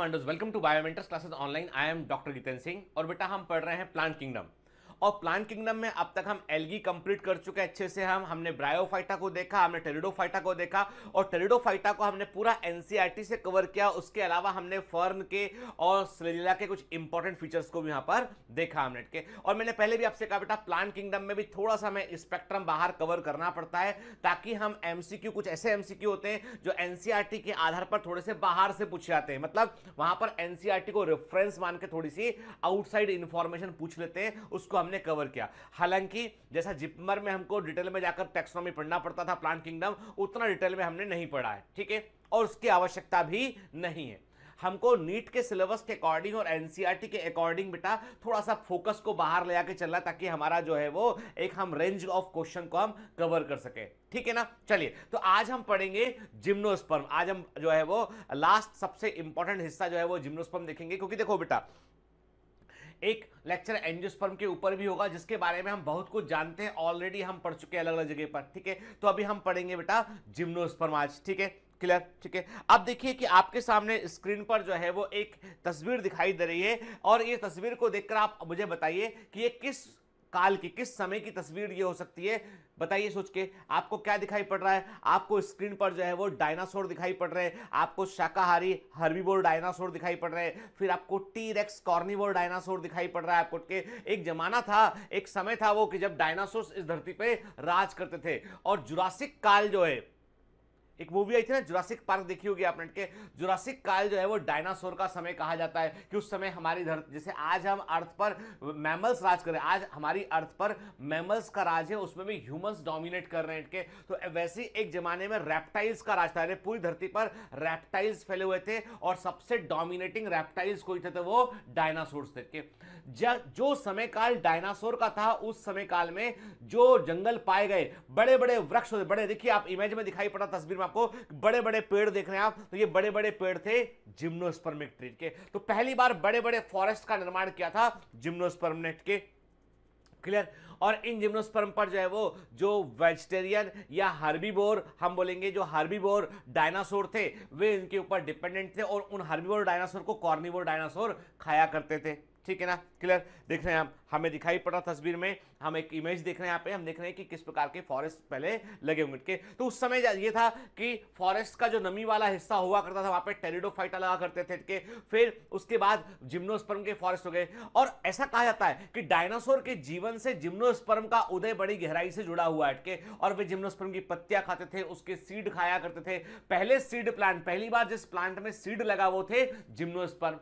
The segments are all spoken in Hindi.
Commandos welcome to biomentors classes online I am doctor Jitendra Singh और बेटा हम पढ़ रहे हैं प्लांट किंगडम और प्लांट किंगडम में अब तक हम एलगी कंप्लीट कर चुके हैं अच्छे से हम हमने ब्रायोफाइटा को देखा हमने टेरिडोफाइटा को देखा और टेरिडोफाइटा को हमने पूरा एनसीआरटी से कवर किया उसके अलावा हमने फर्न के और सलेजिला के कुछ इंपॉर्टेंट फीचर्स को भी यहाँ पर देखा हमने के और मैंने पहले भी आपसे कहा बेटा प्लांट किंगडम में भी थोड़ा सा हमें स्पेक्ट्रम बाहर कवर करना पड़ता है ताकि हम एम कुछ ऐसे एम होते हैं जो एनसीआरटी e के आधार पर थोड़े से बाहर से पूछे जाते हैं मतलब वहां पर एनसीआरटी e को रेफरेंस मान के थोड़ी सी आउटसाइड इंफॉर्मेशन पूछ लेते हैं उसको हमने हमने कवर किया हालांकि जैसा जिपमर में हमको डिटेल में जाकर टेक्सोनॉमी पढ़ना पड़ता था प्लांट किंगडम उतना डिटेल में हमने नहीं पढ़ा है ठीक है और उसकी आवश्यकता भी नहीं है हमको नीट के सिलेबस के अकॉर्डिंग और एनसीईआरटी e के अकॉर्डिंग बेटा थोड़ा सा फोकस को बाहर ले आके चलना ताकि हमारा जो है वो एक हम रेंज ऑफ क्वेश्चन को हम कवर कर सके ठीक है ना चलिए तो आज हम पढ़ेंगे जिम्नोस्पर्म आज हम जो है वो लास्ट सबसे इंपॉर्टेंट हिस्सा जो है वो जिम्नोस्पर्म देखेंगे क्योंकि देखो बेटा एक लेक्चर एंजियोस्पर्म के ऊपर भी होगा जिसके बारे में हम बहुत कुछ जानते हैं ऑलरेडी हम पढ़ चुके हैं अलग अलग जगह पर ठीक है तो अभी हम पढ़ेंगे बेटा जिम्नोस्पर्म आज ठीक है क्लियर ठीक है अब देखिए कि आपके सामने स्क्रीन पर जो है वो एक तस्वीर दिखाई दे रही है और ये तस्वीर को देखकर आप मुझे बताइए कि ये किस काल की किस समय की तस्वीर ये हो सकती है बताइए सोच के आपको क्या दिखाई पड़ रहा है आपको स्क्रीन पर जो है वो डायनासोर दिखाई पड़ रहे हैं आपको शाकाहारी हर्बीबोर डायनासोर दिखाई पड़ रहे हैं फिर आपको टी रेक्स कॉर्निवोर डायनासोर दिखाई पड़ रहा है आपको के एक जमाना था एक समय था वो कि जब डायनासोर इस धरती पर राज करते थे और जुरासिक काल जो है एक मूवी आई थी ना जुरासिक पार्क देखी होगी आपने के जुरासिक काल जो है वो डायनासोर का समय कहा जाता है कि उस समय हमारी धरती जैसे आज हम अर्थ पर मैमल्स राज कर रहे हैं आज हमारी अर्थ पर मैमल्स का राज है उसमें भी ह्यूमंस डोमिनेट कर रहे हैं के तो वैसे एक जमाने में रेप्टाइल्स का राज था पूरी धरती पर रेप्टाइल्स फैले हुए थे और सबसे डोमिनेटिंग रेप्टाइल्स कोई थे तो वो डायनासोर थे के जो समय काल डायनासोर का था उस समय काल में जो जंगल पाए गए बड़े बड़े वृक्ष बड़े देखिए आप इमेज में दिखाई पड़ा तस्वीर में आपको बड़े बड़े पेड़ देख रहे हैं आप तो ये बड़े बड़े पेड़ थे जिम्नोस्पर्मिक ट्री के तो पहली बार बड़े बड़े फॉरेस्ट का निर्माण किया था जिम्नोस्पर्मनेट के क्लियर और इन जिम्नोस्पर्म पर जो है वो जो वेजिटेरियन या हर्बीबोर हम बोलेंगे जो हर्बीबोर डायनासोर थे वे इनके ऊपर डिपेंडेंट थे और उन हर्बीबोर डायनासोर को कॉर्निवोर डायनासोर खाया करते थे ठीक है ना क्लियर देख रहे हैं हम हमें दिखाई पड़ रहा तस्वीर में हम एक इमेज देख रहे हैं यहाँ पे हम देख रहे हैं कि किस प्रकार के फॉरेस्ट पहले लगे होंगे के तो उस समय ये था कि फॉरेस्ट का जो नमी वाला हिस्सा हुआ करता था वहाँ पे टेरिडोफाइटा लगा करते थे के फिर उसके बाद जिम्नोस्पर्म के फॉरेस्ट हो गए और ऐसा कहा जाता है कि डायनासोर के जीवन से जिम्नोस्पर्म का उदय बड़ी गहराई से जुड़ा हुआ अटके और वे जिम्नोस्पर्म की पत्तियां खाते थे उसके सीड खाया करते थे पहले सीड प्लांट पहली बार जिस प्लांट में सीड लगा वो थे जिम्नोस्पर्म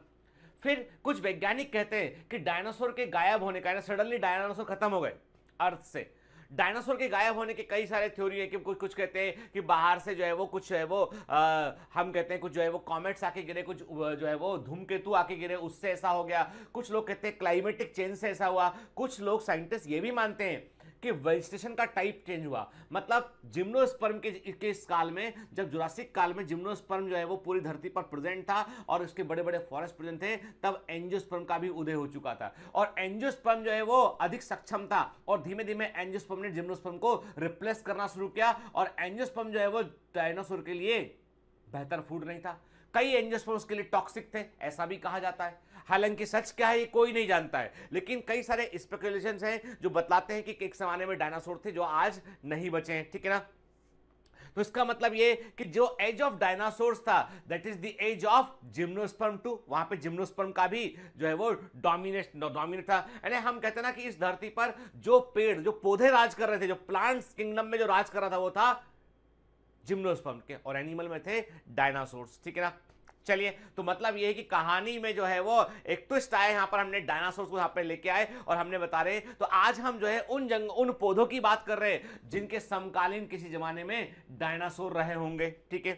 फिर कुछ वैज्ञानिक कहते हैं कि डायनासोर के गायब होने का सडनली डायनासोर खत्म हो गए अर्थ से डायनासोर के गायब होने के कई सारे थ्योरी है कि कुछ कुछ कहते हैं कि बाहर से जो है वो कुछ जो है वो आ, हम कहते हैं कुछ जो है वो कॉमेट्स आके गिरे कुछ जो है वो धूमकेतु आके गिरे उससे ऐसा हो गया कुछ लोग कहते हैं क्लाइमेटिक चेंज से ऐसा हुआ कुछ लोग साइंटिस्ट ये भी मानते हैं कि वेजिटेशन का टाइप चेंज हुआ मतलब जिम्नोस्पर्म के, इस काल में जब जुरासिक काल में जिम्नोस्पर्म जो है वो पूरी धरती पर प्रेजेंट था और उसके बड़े बड़े फॉरेस्ट प्रेजेंट थे तब एंजियोस्पर्म का भी उदय हो चुका था और एंजियोस्पर्म जो है वो अधिक सक्षम था और धीमे धीमे एंजियोस्पर्म ने जिम्नोस्पर्म को रिप्लेस करना शुरू किया और एंजियोस्पर्म जो है वो डायनासोर के लिए बेहतर फूड नहीं था कई एंजियोस्पर्म्स के लिए टॉक्सिक थे ऐसा भी कहा जाता है हालांकि सच क्या है ये कोई नहीं जानता है लेकिन कई सारे स्पेकुलेशन हैं जो बताते हैं कि एक जमाने में डायनासोर थे जो आज नहीं बचे हैं ठीक है ना तो इसका मतलब ये कि जो एज ऑफ डायनासोर्स था that is the age of gymnosperm टू वहां पे जिम्नोस्पर्म का भी जो है वो डोमिनेट डोमिनेट था यानी हम कहते हैं ना कि इस धरती पर जो पेड़ जो पौधे राज कर रहे थे जो प्लांट्स किंगडम में जो राज कर रहा था वो था जिम्नोस्पर्म के और एनिमल में थे डायनासोर्स ठीक है ना चलिए तो मतलब ये है कि कहानी में जो है वो एक ट्विस्ट आया यहाँ पर हमने डायनासोर को यहाँ पर लेके आए और हमने बता रहे तो आज हम जो है उन जंग उन पौधों की बात कर रहे हैं जिनके समकालीन किसी जमाने में डायनासोर रहे होंगे ठीक है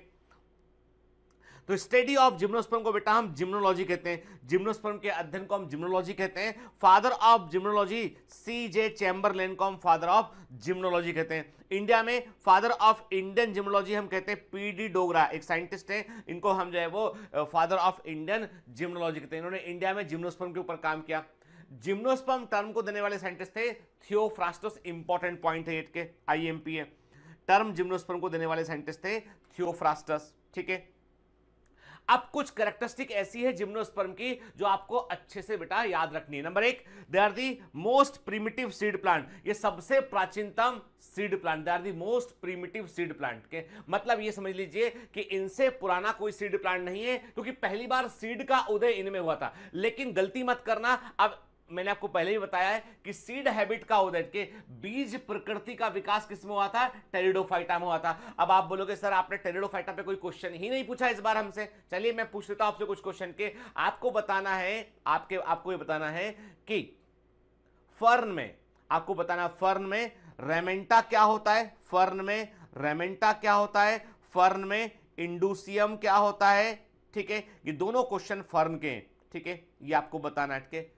तो स्टडी ऑफ जिम्नोस्पर्म को बेटा हम जिम्नोलॉजी कहते हैं जिम्नोस्पर्म के अध्ययन को हम जिम्नोलॉजी कहते हैं father of gymnology C J Chamberlain को हम फादर ऑफ जिम्नोलॉजी कहते हैं इंडिया में फादर ऑफ इंडियन जिम्नोलॉजी हम कहते हैं पी डी डोगरा एक साइंटिस्ट हैं इनको हम जो है वो फादर ऑफ इंडियन जिम्नोलॉजी कहते हैं इन्होंने इंडिया में जिम्नोस्पर्म के ऊपर काम किया जिम्नोस्पर्म टर्म को देने वाले साइंटिस्ट थे थियोफ्रास्टस इंपॉर्टेंट पॉइंट है एट के आईएमपी है टर्म जिम्नोस्पर्म को देने वाले साइंटिस्ट थे थियोफ्रास्टस ठीक है अब कुछ करेक्टरिस्टिक ऐसी है जिम्नोस्पर्म की जो आपको अच्छे से बेटा याद रखनी है नंबर एक they are the most primitive seed plant ये सबसे प्राचीनतम seed plant they are the most primitive seed plant के मतलब ये समझ लीजिए कि इनसे पुराना कोई सीड प्लांट नहीं है क्योंकि पहली बार सीड का उदय इनमें हुआ था लेकिन गलती मत करना अब मैंने आपको पहले ही बताया है कि सीड हैबिट का उदय के बीज प्रकृति का विकास किसमें हुआ था टेरिडोफाइटा में हुआ था अब आप बोलोगे सर आपने टेरिडोफाइटा पे कोई क्वेश्चन ही नहीं पूछा इस बार हमसे चलिए मैं पूछ लेता हूं आपसे कुछ क्वेश्चन के आपको बताना है आपके आपको ये बताना है कि फर्न में आपको बताना फर्न में रेमेंटा क्या होता है फर्न में रेमेंटा क्या होता है फर्न में इंडूसियम क्या होता है ठीक है ये दोनों क्वेश्चन फर्न के हैं ठीक है ये आपको बताना है ठीक है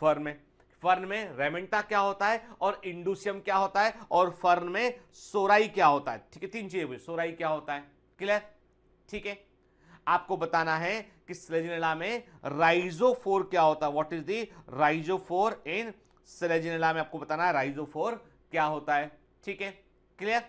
फर्न में फर्न में रेमेंटा क्या होता है और इंडूसियम क्या होता है और फर्न में सोराई क्या होता है ठीक है तीन चीजें हुई सोराई क्या होता है क्लियर ठीक है आपको बताना है कि सिलेजिनेला में राइजोफोर क्या होता है what is the rhizophore in Selaginella में आपको बताना है राइजोफोर क्या होता है ठीक है क्लियर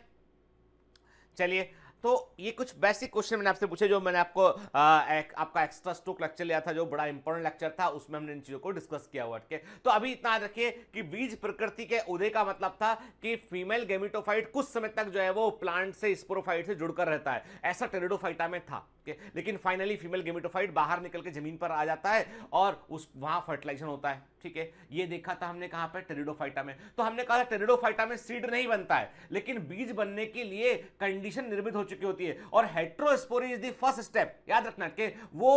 चलिए तो ये कुछ बेसिक क्वेश्चन मैंने आपसे पूछे जो मैंने आपको आ, एक, आपका एक्स्ट्रा स्टोक लेक्चर लिया था जो बड़ा इंपॉर्टेंट लेक्चर था उसमें हमने इन चीज़ों को डिस्कस किया हुआ ठीक तो अभी इतना याद रखिए कि बीज प्रकृति के उदय का मतलब था कि फीमेल गेमिटोफाइट कुछ समय तक जो है वो प्लांट से स्पोरोफाइट से जुड़कर रहता है ऐसा टेरिडोफाइटा में था ओके लेकिन फाइनली फीमेल गेमिटोफाइट बाहर निकल के ज़मीन पर आ जाता है और उस वहाँ फर्टिलाइजेशन होता है ठीक है ये देखा था हमने कहाँ पर टेरिडोफाइटा में तो हमने कहा टेरिडोफाइटा में सीड नहीं बनता है लेकिन बीज बनने के लिए कंडीशन निर्मित हो चुकी होती है और heterospory is the first step याद रखना कि वो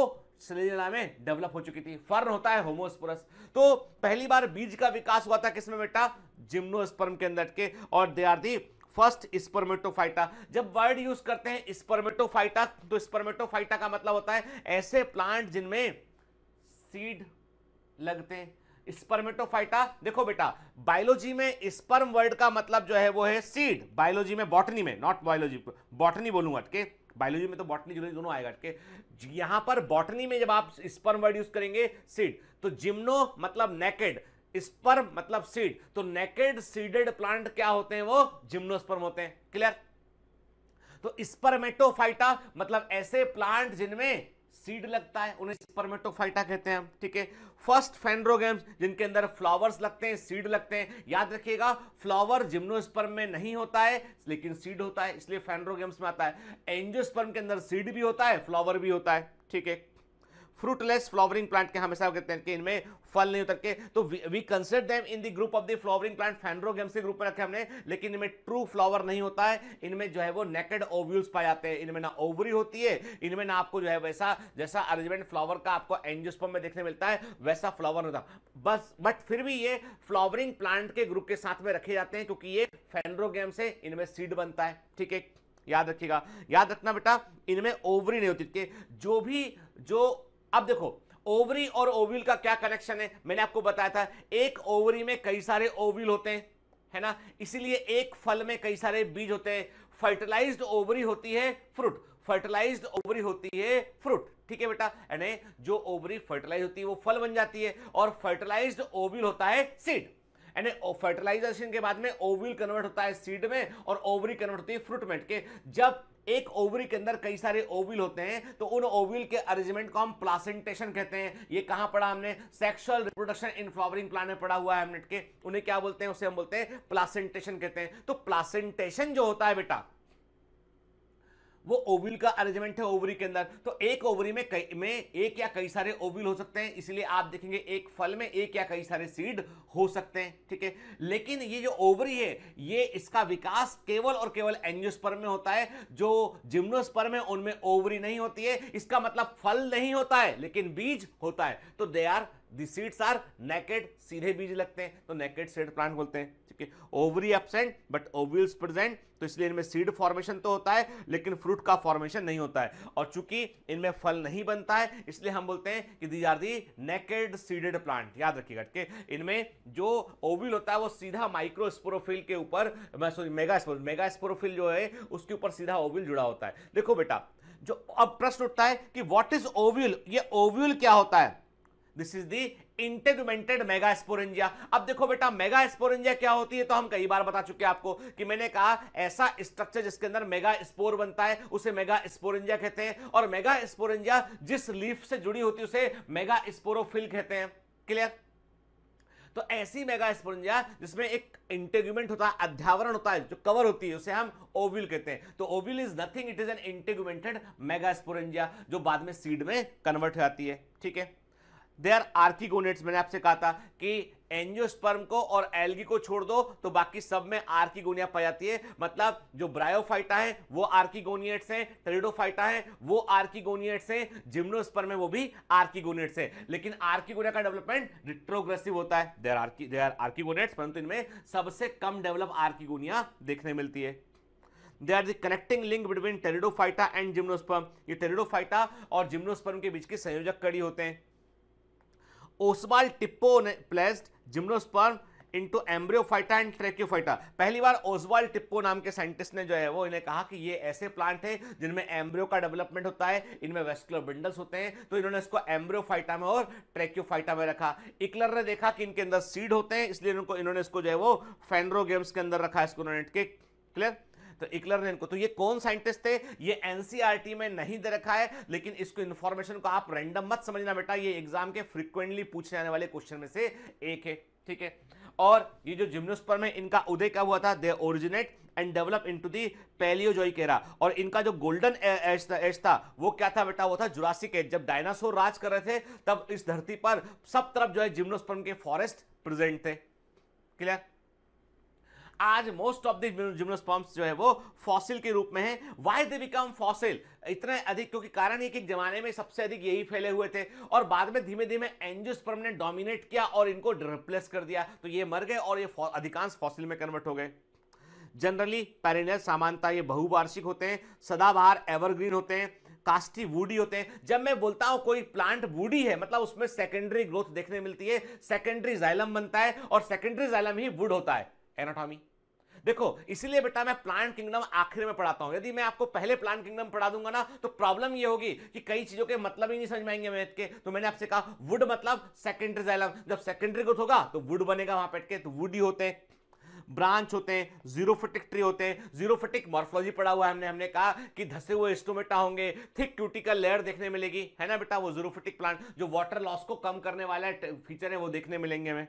सिलेजिला में डेवलप हो चुकी थी फर्न होता है होमोस्पोरस तो पहली बार बीज का विकास हुआ था किसमें बेटा जिम्नोस्पर्म के अंदर के और they are the first spermatophyta जब वर्ड यूज करते हैं स्पर्मेटोफाइटा तो स्पर्मेटोफाइटा का मतलब होता है ऐसे प्लांट जिनमें सीड लगते हैं स्पर्मेटोफाइटा देखो बेटा बायोलॉजी में स्पर्म वर्ड का मतलब जो है वो है सीड बायोलॉजी में बॉटनी में नॉट बायोलॉजी बॉटनी बोलूंगा अटके बायोलॉजी में तो बॉटनी जुलॉजी दोनों आएगा अटके यहां पर बॉटनी में जब आप स्पर्म वर्ड यूज करेंगे सीड तो जिम्नो मतलब नेकेड स्पर्म मतलब सीड तो नेकेड सीडेड प्लांट क्या होते हैं वो जिम्नोस्पर्म होते हैं क्लियर तो स्पर्मेटोफाइटा मतलब ऐसे प्लांट जिनमें सीड लगता है उन्हें स्पर्मेटोफाइटा कहते हैं हम ठीक है फर्स्ट फेंड्रोगेम्स जिनके अंदर फ्लावर्स लगते हैं सीड लगते हैं याद रखिएगा फ्लावर जिम्नोस्पर्म में नहीं होता है लेकिन सीड होता है इसलिए फेंड्रोगेम्स में आता है एंजियोस्पर्म के अंदर सीड भी होता है फ्लावर भी होता है ठीक है फ्रूटलेस फ्लावरिंग प्लांट के हमेशा कहते हैं कि इनमें फल नहीं उतर तो के तो we consider them in the group of the flowering plant phanerogams के ग्रुप में रखे हमने लेकिन इनमें ट्रू फ्लावर नहीं होता है इनमें जो है वो नेकेड ओव्यूल्स पाए जाते हैं इनमें ना ओवरी होती है इनमें ना आपको जो है वैसा जैसा अरेंजमेंट फ्लावर का आपको एंजियोस्पर्म में देखने मिलता है वैसा फ्लावर नहीं होता बस बट फिर भी ये फ्लावरिंग प्लांट के ग्रुप के साथ में रखे जाते हैं क्योंकि ये फैंड्रोगेम से इनमें सीड बनता है ठीक है याद रखिएगा याद रखना बेटा इनमें ओवरी नहीं होती जो भी जो अब देखो ओवरी और ओविल का क्या कनेक्शन है मैंने आपको बताया था एक ओवरी में कई सारे ओविल होते हैं है ना इसीलिए एक फल में कई सारे बीज होते हैं फर्टिलाइज्ड ओवरी होती है फ्रूट फर्टिलाइज्ड ओवरी होती है फ्रूट ठीक है बेटा यानी जो ओवरी फर्टिलाइज होती है वो फल बन जाती है और फर्टिलाइज्ड ओविल होता है सीड फर्टिलाइजेशन के बाद में ओविल कन्वर्ट होता है सीड में और ओवरी कन्वर्ट होती है फ्रूट में के जब एक ओवरी के अंदर कई सारे ओविल होते हैं तो उन ओविल के अरेंजमेंट को हम प्लासेंटेशन कहते हैं ये कहाँ पढ़ा हमने sexual reproduction in flowering plant में पढ़ा हुआ है के उन्हें क्या बोलते हैं उसे हम बोलते हैं प्लासेंटेशन कहते हैं तो प्लासेंटेशन जो होता है बेटा वो ओविल का अरेंजमेंट है ओवरी के अंदर तो एक ओवरी में कई में एक या कई सारे ओविल हो सकते हैं इसलिए आप देखेंगे एक फल में एक या कई सारे सीड हो सकते हैं ठीक है लेकिन ये जो ओवरी है ये इसका विकास केवल और केवल एंजियोस्पर्म में होता है जो जिम्नोस्पर्म है उनमें ओवरी नहीं होती है इसका मतलब फल नहीं होता है लेकिन बीज होता है तो they are the seeds are naked सीधे बीज लगते हैं तो नेकेड सीड प्लांट बोलते हैं ठीक है ovary absent but ovules present तो इसलिए इनमें सीड फॉर्मेशन तो होता है लेकिन फ्रूट का फॉर्मेशन नहीं होता है और चूंकि इनमें फल नहीं बनता है इसलिए हम बोलते हैं कि these are the naked seeded plant याद रखिएगा ठीक है इनमें जो ओव्यूल होता है वो सीधा माइक्रोस्पोरोफिल के ऊपर सॉरी मेगा मेगा स्पोरोफिल जो है उसके ऊपर सीधा ओव्यूल जुड़ा होता है देखो बेटा जो अब प्रश्न उठता है कि व्हाट इज ओव्यूल ये ओव्यूल क्या होता है this is the integumented megasporangia अब देखो बेटा मेगास्पोरेंजिया क्या होती है तो हम कई बार बता चुके हैं आपको कि मैंने कहा ऐसा स्ट्रक्चर जिसके अंदर मेगा स्पोर बनता है उसे मेगा स्पोरेंजिया कहते हैं और मेगा स्पोरेंजिया जिस लीफ से जुड़ी होती है उसे मेगा स्पोरोफिल कहते हैं क्लियर तो ऐसी मेगा स्पोरेंजिया जिसमें एक इंटेगमेंट होता है अध्यावरण होता है जो कवर होती है उसे हम ओविल कहते हैं तो ovule is nothing it is an integumented megasporangia जो बाद में सीड में कन्वर्ट हो जाती है ठीक है दे आर आर्किगोनेट्स मैंने आपसे कहा था कि एंजियोस्पर्म को और एल्गी को छोड़ दो तो बाकी सब में आर्किगोनिया पाई जाती है मतलब जो ब्रायोफाइटा है वो आर्किगोनिएट्स हैं ट्रेडोफाइटा है वो आर्किगोनिएट्स हैं जिम्नोस्पर्म है वो भी आर्किगोनेट्स है लेकिन आर्किगोनिया का डेवलपमेंट रिट्रोग्रेसिव होता है देर आर्की देर आर आर्किगोनेट्स परंतु इनमें सबसे कम डेवलप आर्किगोनिया देखने मिलती है They are the connecting link between pteridophyta and gymnosperm. ये pteridophyta और gymnosperm के बीच के संयोजक कड़ी होते हैं ओसवाल टिप्पो ने placed gymnosperm into embryophyta and tracheophyta पहली बार ओसवाल टिप्पो नाम के साइंटिस्ट ने जो है वो इन्हें कहा कि ये ऐसे प्लांट है जिनमें एम्ब्रियो का डेवलपमेंट होता है इनमें वेस्कुलर बिंडल्स होते हैं तो इन्होंने इसको एम्ब्रियोफाइटा में और ट्रेक्योफाइटा में रखा इकलर ने देखा कि इनके अंदर सीड होते हैं इसलिए इनको इन्होंने इसको जो है वो फेनरो गेम्स के अंदर रखा इसको इन्होंने क्लियर तो इकलर ने इनको तो ये कौन साइंटिस्ट थे ये एनसीईआरटी e में नहीं दे रखा है लेकिन इसको इंफॉर्मेशन को आप रैंडम मत समझना बेटा ये एग्जाम के फ्रीक्वेंटली पूछे जाने वाले क्वेश्चन में से एक है ठीक है और ये जो जिम्नोस्पर्म है इनका उदय क्या हुआ था they originate and develop into the Palaeozoic era और इनका जो गोल्डन एज था, एज था वो क्या था बेटा वो था जुरासिक एज जब डायनासोर राज कर रहे थे तब इस धरती पर सब तरफ जो है जिम्नोस्पर्म के फॉरेस्ट प्रेजेंट थे क्लियर आज मोस्ट ऑफ द जो है वो फॉसिल के रूप में है वाई दे बिकम फॉसिल इतने अधिक क्योंकि कारण ये कि जमाने में सबसे अधिक यही फैले हुए थे और बाद में धीमे धीमे एंजियोस्पर्म ने डोमिनेट किया और इनको रिप्लेस कर दिया तो ये मर गए और ये अधिकांश फॉसिल में कन्वर्ट हो गए जनरली पेरिनल सामानता ये बहुवार्षिक होते हैं सदाबहार एवरग्रीन होते हैं कास्टी वूडी होते हैं जब मैं बोलता हूं कोई प्लांट वूडी है मतलब उसमें सेकेंडरी ग्रोथ देखने मिलती है सेकेंडरी जाइलम बनता है और सेकेंडरी जाइलम ही वुड होता है एनाटॉमी देखो इसीलिए बेटा मैं प्लांट किंगडम आखिर में पढ़ाता हूं यदि मैं आपको पहले प्लांट किंगडम पढ़ा दूंगा ना तो प्रॉब्लम ये होगी कि कई चीजों के मतलब ही नहीं समझ पाएंगे मैथ के तो मैंने आपसे कहा वुड मतलब सेकेंडरी जाइलम जब सेकेंडरी ग्रोथ होगा तो वुड बनेगा वहां पेट के तो वुड ही होते हैं ब्रांच होते हैं जीरोफिटिक ट्री होते हैं जीरोफिटिक मॉर्फोलॉजी पढ़ा हुआ है हमने हमने कहा कि धसे हुए स्टोमेटा होंगे थिक क्यूटिकल लेयर देखने मिलेगी है ना बेटा वो जीरोफिटिक प्लांट जो वाटर लॉस को कम करने वाला फीचर है वो देखने मिलेंगे हमें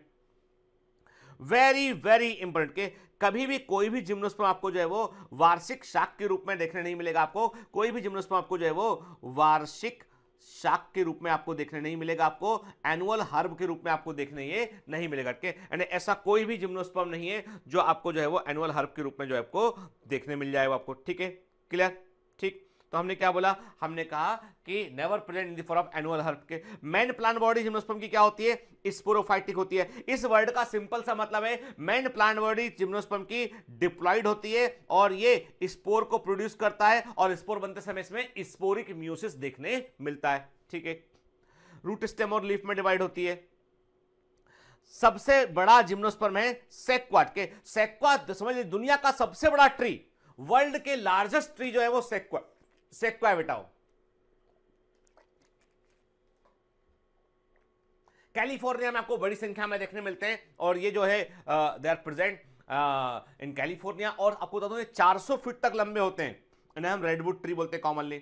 वेरी वेरी इंपॉर्टेंट के कभी भी कोई भी जिम्नोस्पर्म आपको जो है वो वार्षिक शाक के रूप में देखने नहीं मिलेगा आपको कोई भी जिम्नोस्पर्म आपको जो है वो वार्षिक शाक के रूप में आपको देखने नहीं मिलेगा आपको एनुअल हर्ब के रूप में आपको देखने ये नहीं मिलेगा के यानी ऐसा कोई भी जिम्नोस्पर्म नहीं है जो आपको जो है वो एनुअल हर्ब के रूप में जो है आपको देखने मिल जाएगा आपको ठीक है क्लियर ठीक तो हमने क्या बोला हमने कहा कि never present in the of annual herb के मैन प्लांट बॉडी जिम्नोस्पर्म की क्या होती है स्पोरोफाइटिक होती है इस वर्ड का सिंपल सा मतलब है मैन प्लांट बॉडी जिम्नोस्पर्म की डिप्लॉइड होती है और ये स्पोर को प्रोड्यूस करता है और स्पोर बनते समय इसमें स्पोरिक म्यूसिस देखने मिलता है ठीक है रूट स्टेम और लीफ में डिवाइड होती है सबसे बड़ा जिम्नोस्पर्म है सेक्वाट के सेक्वाट समझ दुनिया का सबसे बड़ा ट्री वर्ल्ड के लार्जेस्ट ट्री जो है वो सेक्वाट सेक कैलिफोर्निया में आपको बड़ी संख्या में देखने मिलते हैं और ये जो है they are present in California और आपको बता दो ये 400 फीट तक लंबे होते हैं इन्हें हम रेडवुड ट्री बोलते हैं कॉमनली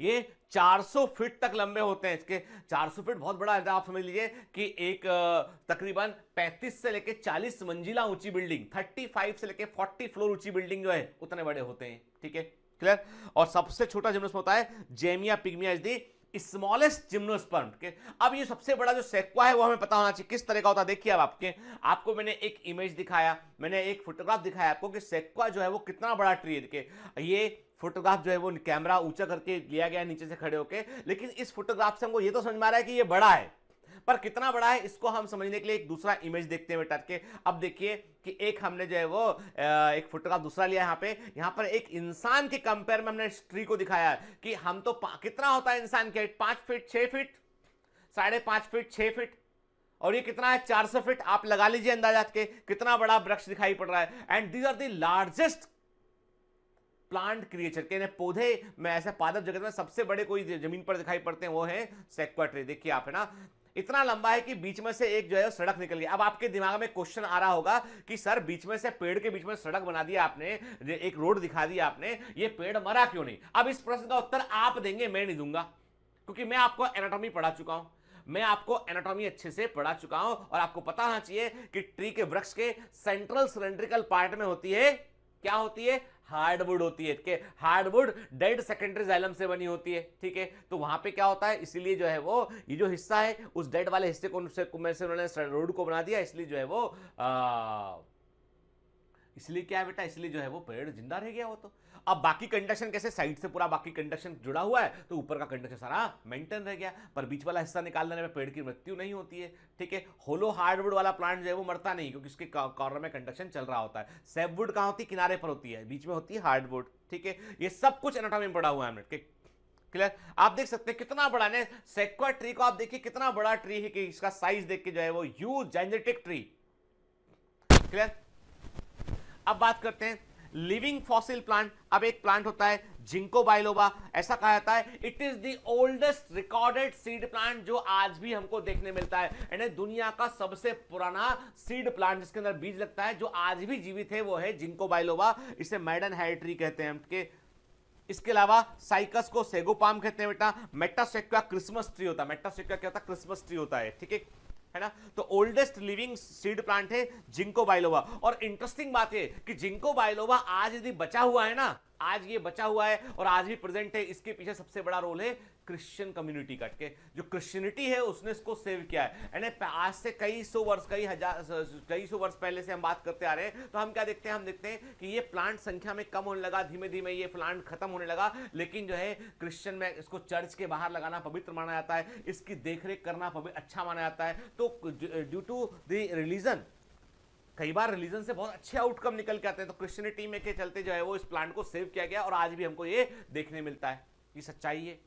ये 400 फीट तक लंबे होते हैं इसके 400 फीट बहुत बड़ा है आप समझ लीजिए कि एक तकरीबन 35 से लेके 40 मंजिला ऊंची बिल्डिंग 35 से लेके 40 फ्लोर ऊंची बिल्डिंग जो है उतने बड़े होते हैं ठीक है क्लियर और सबसे छोटा जिम्नोस्पर्म होता है Zamia pygmaea is the smallest gymnosperm के अब ये सबसे बड़ा जो सेक्वा है वो हमें पता होना चाहिए किस तरह का होता है देखिए अब आपके आपको मैंने एक इमेज दिखाया मैंने एक फोटोग्राफ दिखाया आपको कि सेक्वा जो है वो कितना बड़ा ट्री है ये फोटोग्राफ जो है वो कैमरा ऊंचा करके लिया गया नीचे से खड़े होके लेकिन इस फोटोग्राफ से हमको ये तो समझ में आ रहा है कि ये बड़ा है पर कितना बड़ा है इसको हम समझने के लिए एक दूसरा इमेज देखते हैं बेटा के अब देखिए कि एक हमने जो है वो एक फोटो का दूसरा लिया यहाँ पे यहाँ पर एक इंसान के कंपेयर में हमने ट्री को दिखाया कि हम तो कितना होता है इंसान के पाँच फिट छः फिट साढ़े पाँच फीट छः फिट और ये कितना है 400 फीट आप लगा लीजिए अंदाजा के कितना बड़ा वृक्ष दिखाई पड़ रहा है and these are the largest plant creature के पौधे में ऐसे पादप जगत में सबसे बड़े कोई जमीन पर दिखाई पड़ते हैं वो है सेक्वाट्री देखिए आप है ना इतना लंबा है कि बीच में से एक जो है सड़क निकल गया अब आपके दिमाग में क्वेश्चन आ रहा होगा कि सर बीच में से पेड़ के बीच में सड़क बना दिया आपने एक रोड दिखा दिया आपने ये पेड़ मरा क्यों नहीं अब इस प्रश्न का उत्तर आप देंगे मैं नहीं दूंगा क्योंकि मैं आपको एनाटॉमी पढ़ा चुका हूं मैं आपको एनाटॉमी अच्छे से पढ़ा चुका हूं और आपको पता होना चाहिए कि ट्री के वृक्ष के सेंट्रल सिलेंड्रिकल पार्ट में होती है क्या होती है हार्डवुड होती है ठीक हार्डवुड डेड सेकेंडरी जाइलम से बनी होती है ठीक है तो वहां पे क्या होता है इसीलिए जो है वो ये जो हिस्सा है उस डेड वाले हिस्से को से उन्होंने रोड को बना दिया इसलिए जो है वो आ, इसलिए क्या है बेटा इसलिए जो है वो पेड़ जिंदा रह गया वो तो अब बाकी कंडक्शन कैसे साइड से पूरा बाकी कंडक्शन जुड़ा हुआ है तो ऊपर का कंडक्शन सारा मेंटेन रह गया पर बीच वाला हिस्सा निकाल देने में पेड़ की मृत्यु नहीं होती है ठीक है होलो हार्डवुड वाला प्लांट जो है वो मरता नहीं क्योंकि उसके कॉर्नर में कंडक्शन चल रहा होता है सेववुड कहाँ होती किनारे पर होती है बीच में होती है हार्डवुड ठीक है ये सब कुछ एनाटॉमी में पड़ा हुआ है के क्लियर आप देख सकते हैं कितना बड़ा ने सेक्वा ट्री को आप देखिए कितना बड़ा ट्री है कि इसका साइज देख के जो है वो यू जेनेटिक ट्री क्लियर अब बात करते हैं लिविंग फॉसिल प्लांट अब एक प्लांट होता है जिंको बायलोबा ऐसा कहा जाता है it is the oldest recorded seed plant जो आज भी हमको देखने मिलता है यानी दुनिया का सबसे पुराना सीड प्लांट जिसके अंदर बीज लगता है जो आज भी जीवित है वो है जिंको बायलोबा इसे मैडन हैट्री कहते हैं हम के इसके अलावा साइकस को सेगोपाम कहते हैं बेटा मेटासेक्वा क्रिसमस ट्री होता है मेटासेक्वा क्या होता है क्रिसमस ट्री होता है ठीक है है ना तो ओल्डेस्ट लिविंग सीड प्लांट है जिंको बाइलोवा और इंटरेस्टिंग बात है कि जिंको बाइलोवा आज यदि बचा हुआ है ना आज ये बचा हुआ है और आज भी प्रेजेंट है इसके पीछे सबसे बड़ा रोल है क्रिश्चियन कम्युनिटी का के जो क्रिश्चियनिटी है उसने इसको सेव किया है एंड आज से कई सौ वर्ष कई हजार कई सौ वर्ष पहले से हम बात करते आ रहे हैं तो हम क्या देखते हैं हम देखते हैं कि ये प्लांट संख्या में कम होने लगा धीमे धीमे ये प्लांट खत्म होने लगा लेकिन जो है क्रिश्चियन में इसको चर्च के बाहर लगाना पवित्र माना जाता है इसकी देखरेख करना अच्छा माना जाता है तो ड्यू टू द रिलीजन कई बार रिलीजन से बहुत अच्छे आउटकम निकल के आते हैं तो क्रिश्चियनिटी में के चलते जो है वो इस प्लांट को सेव किया गया और आज भी हमको ये देखने मिलता है ये सच्चाई है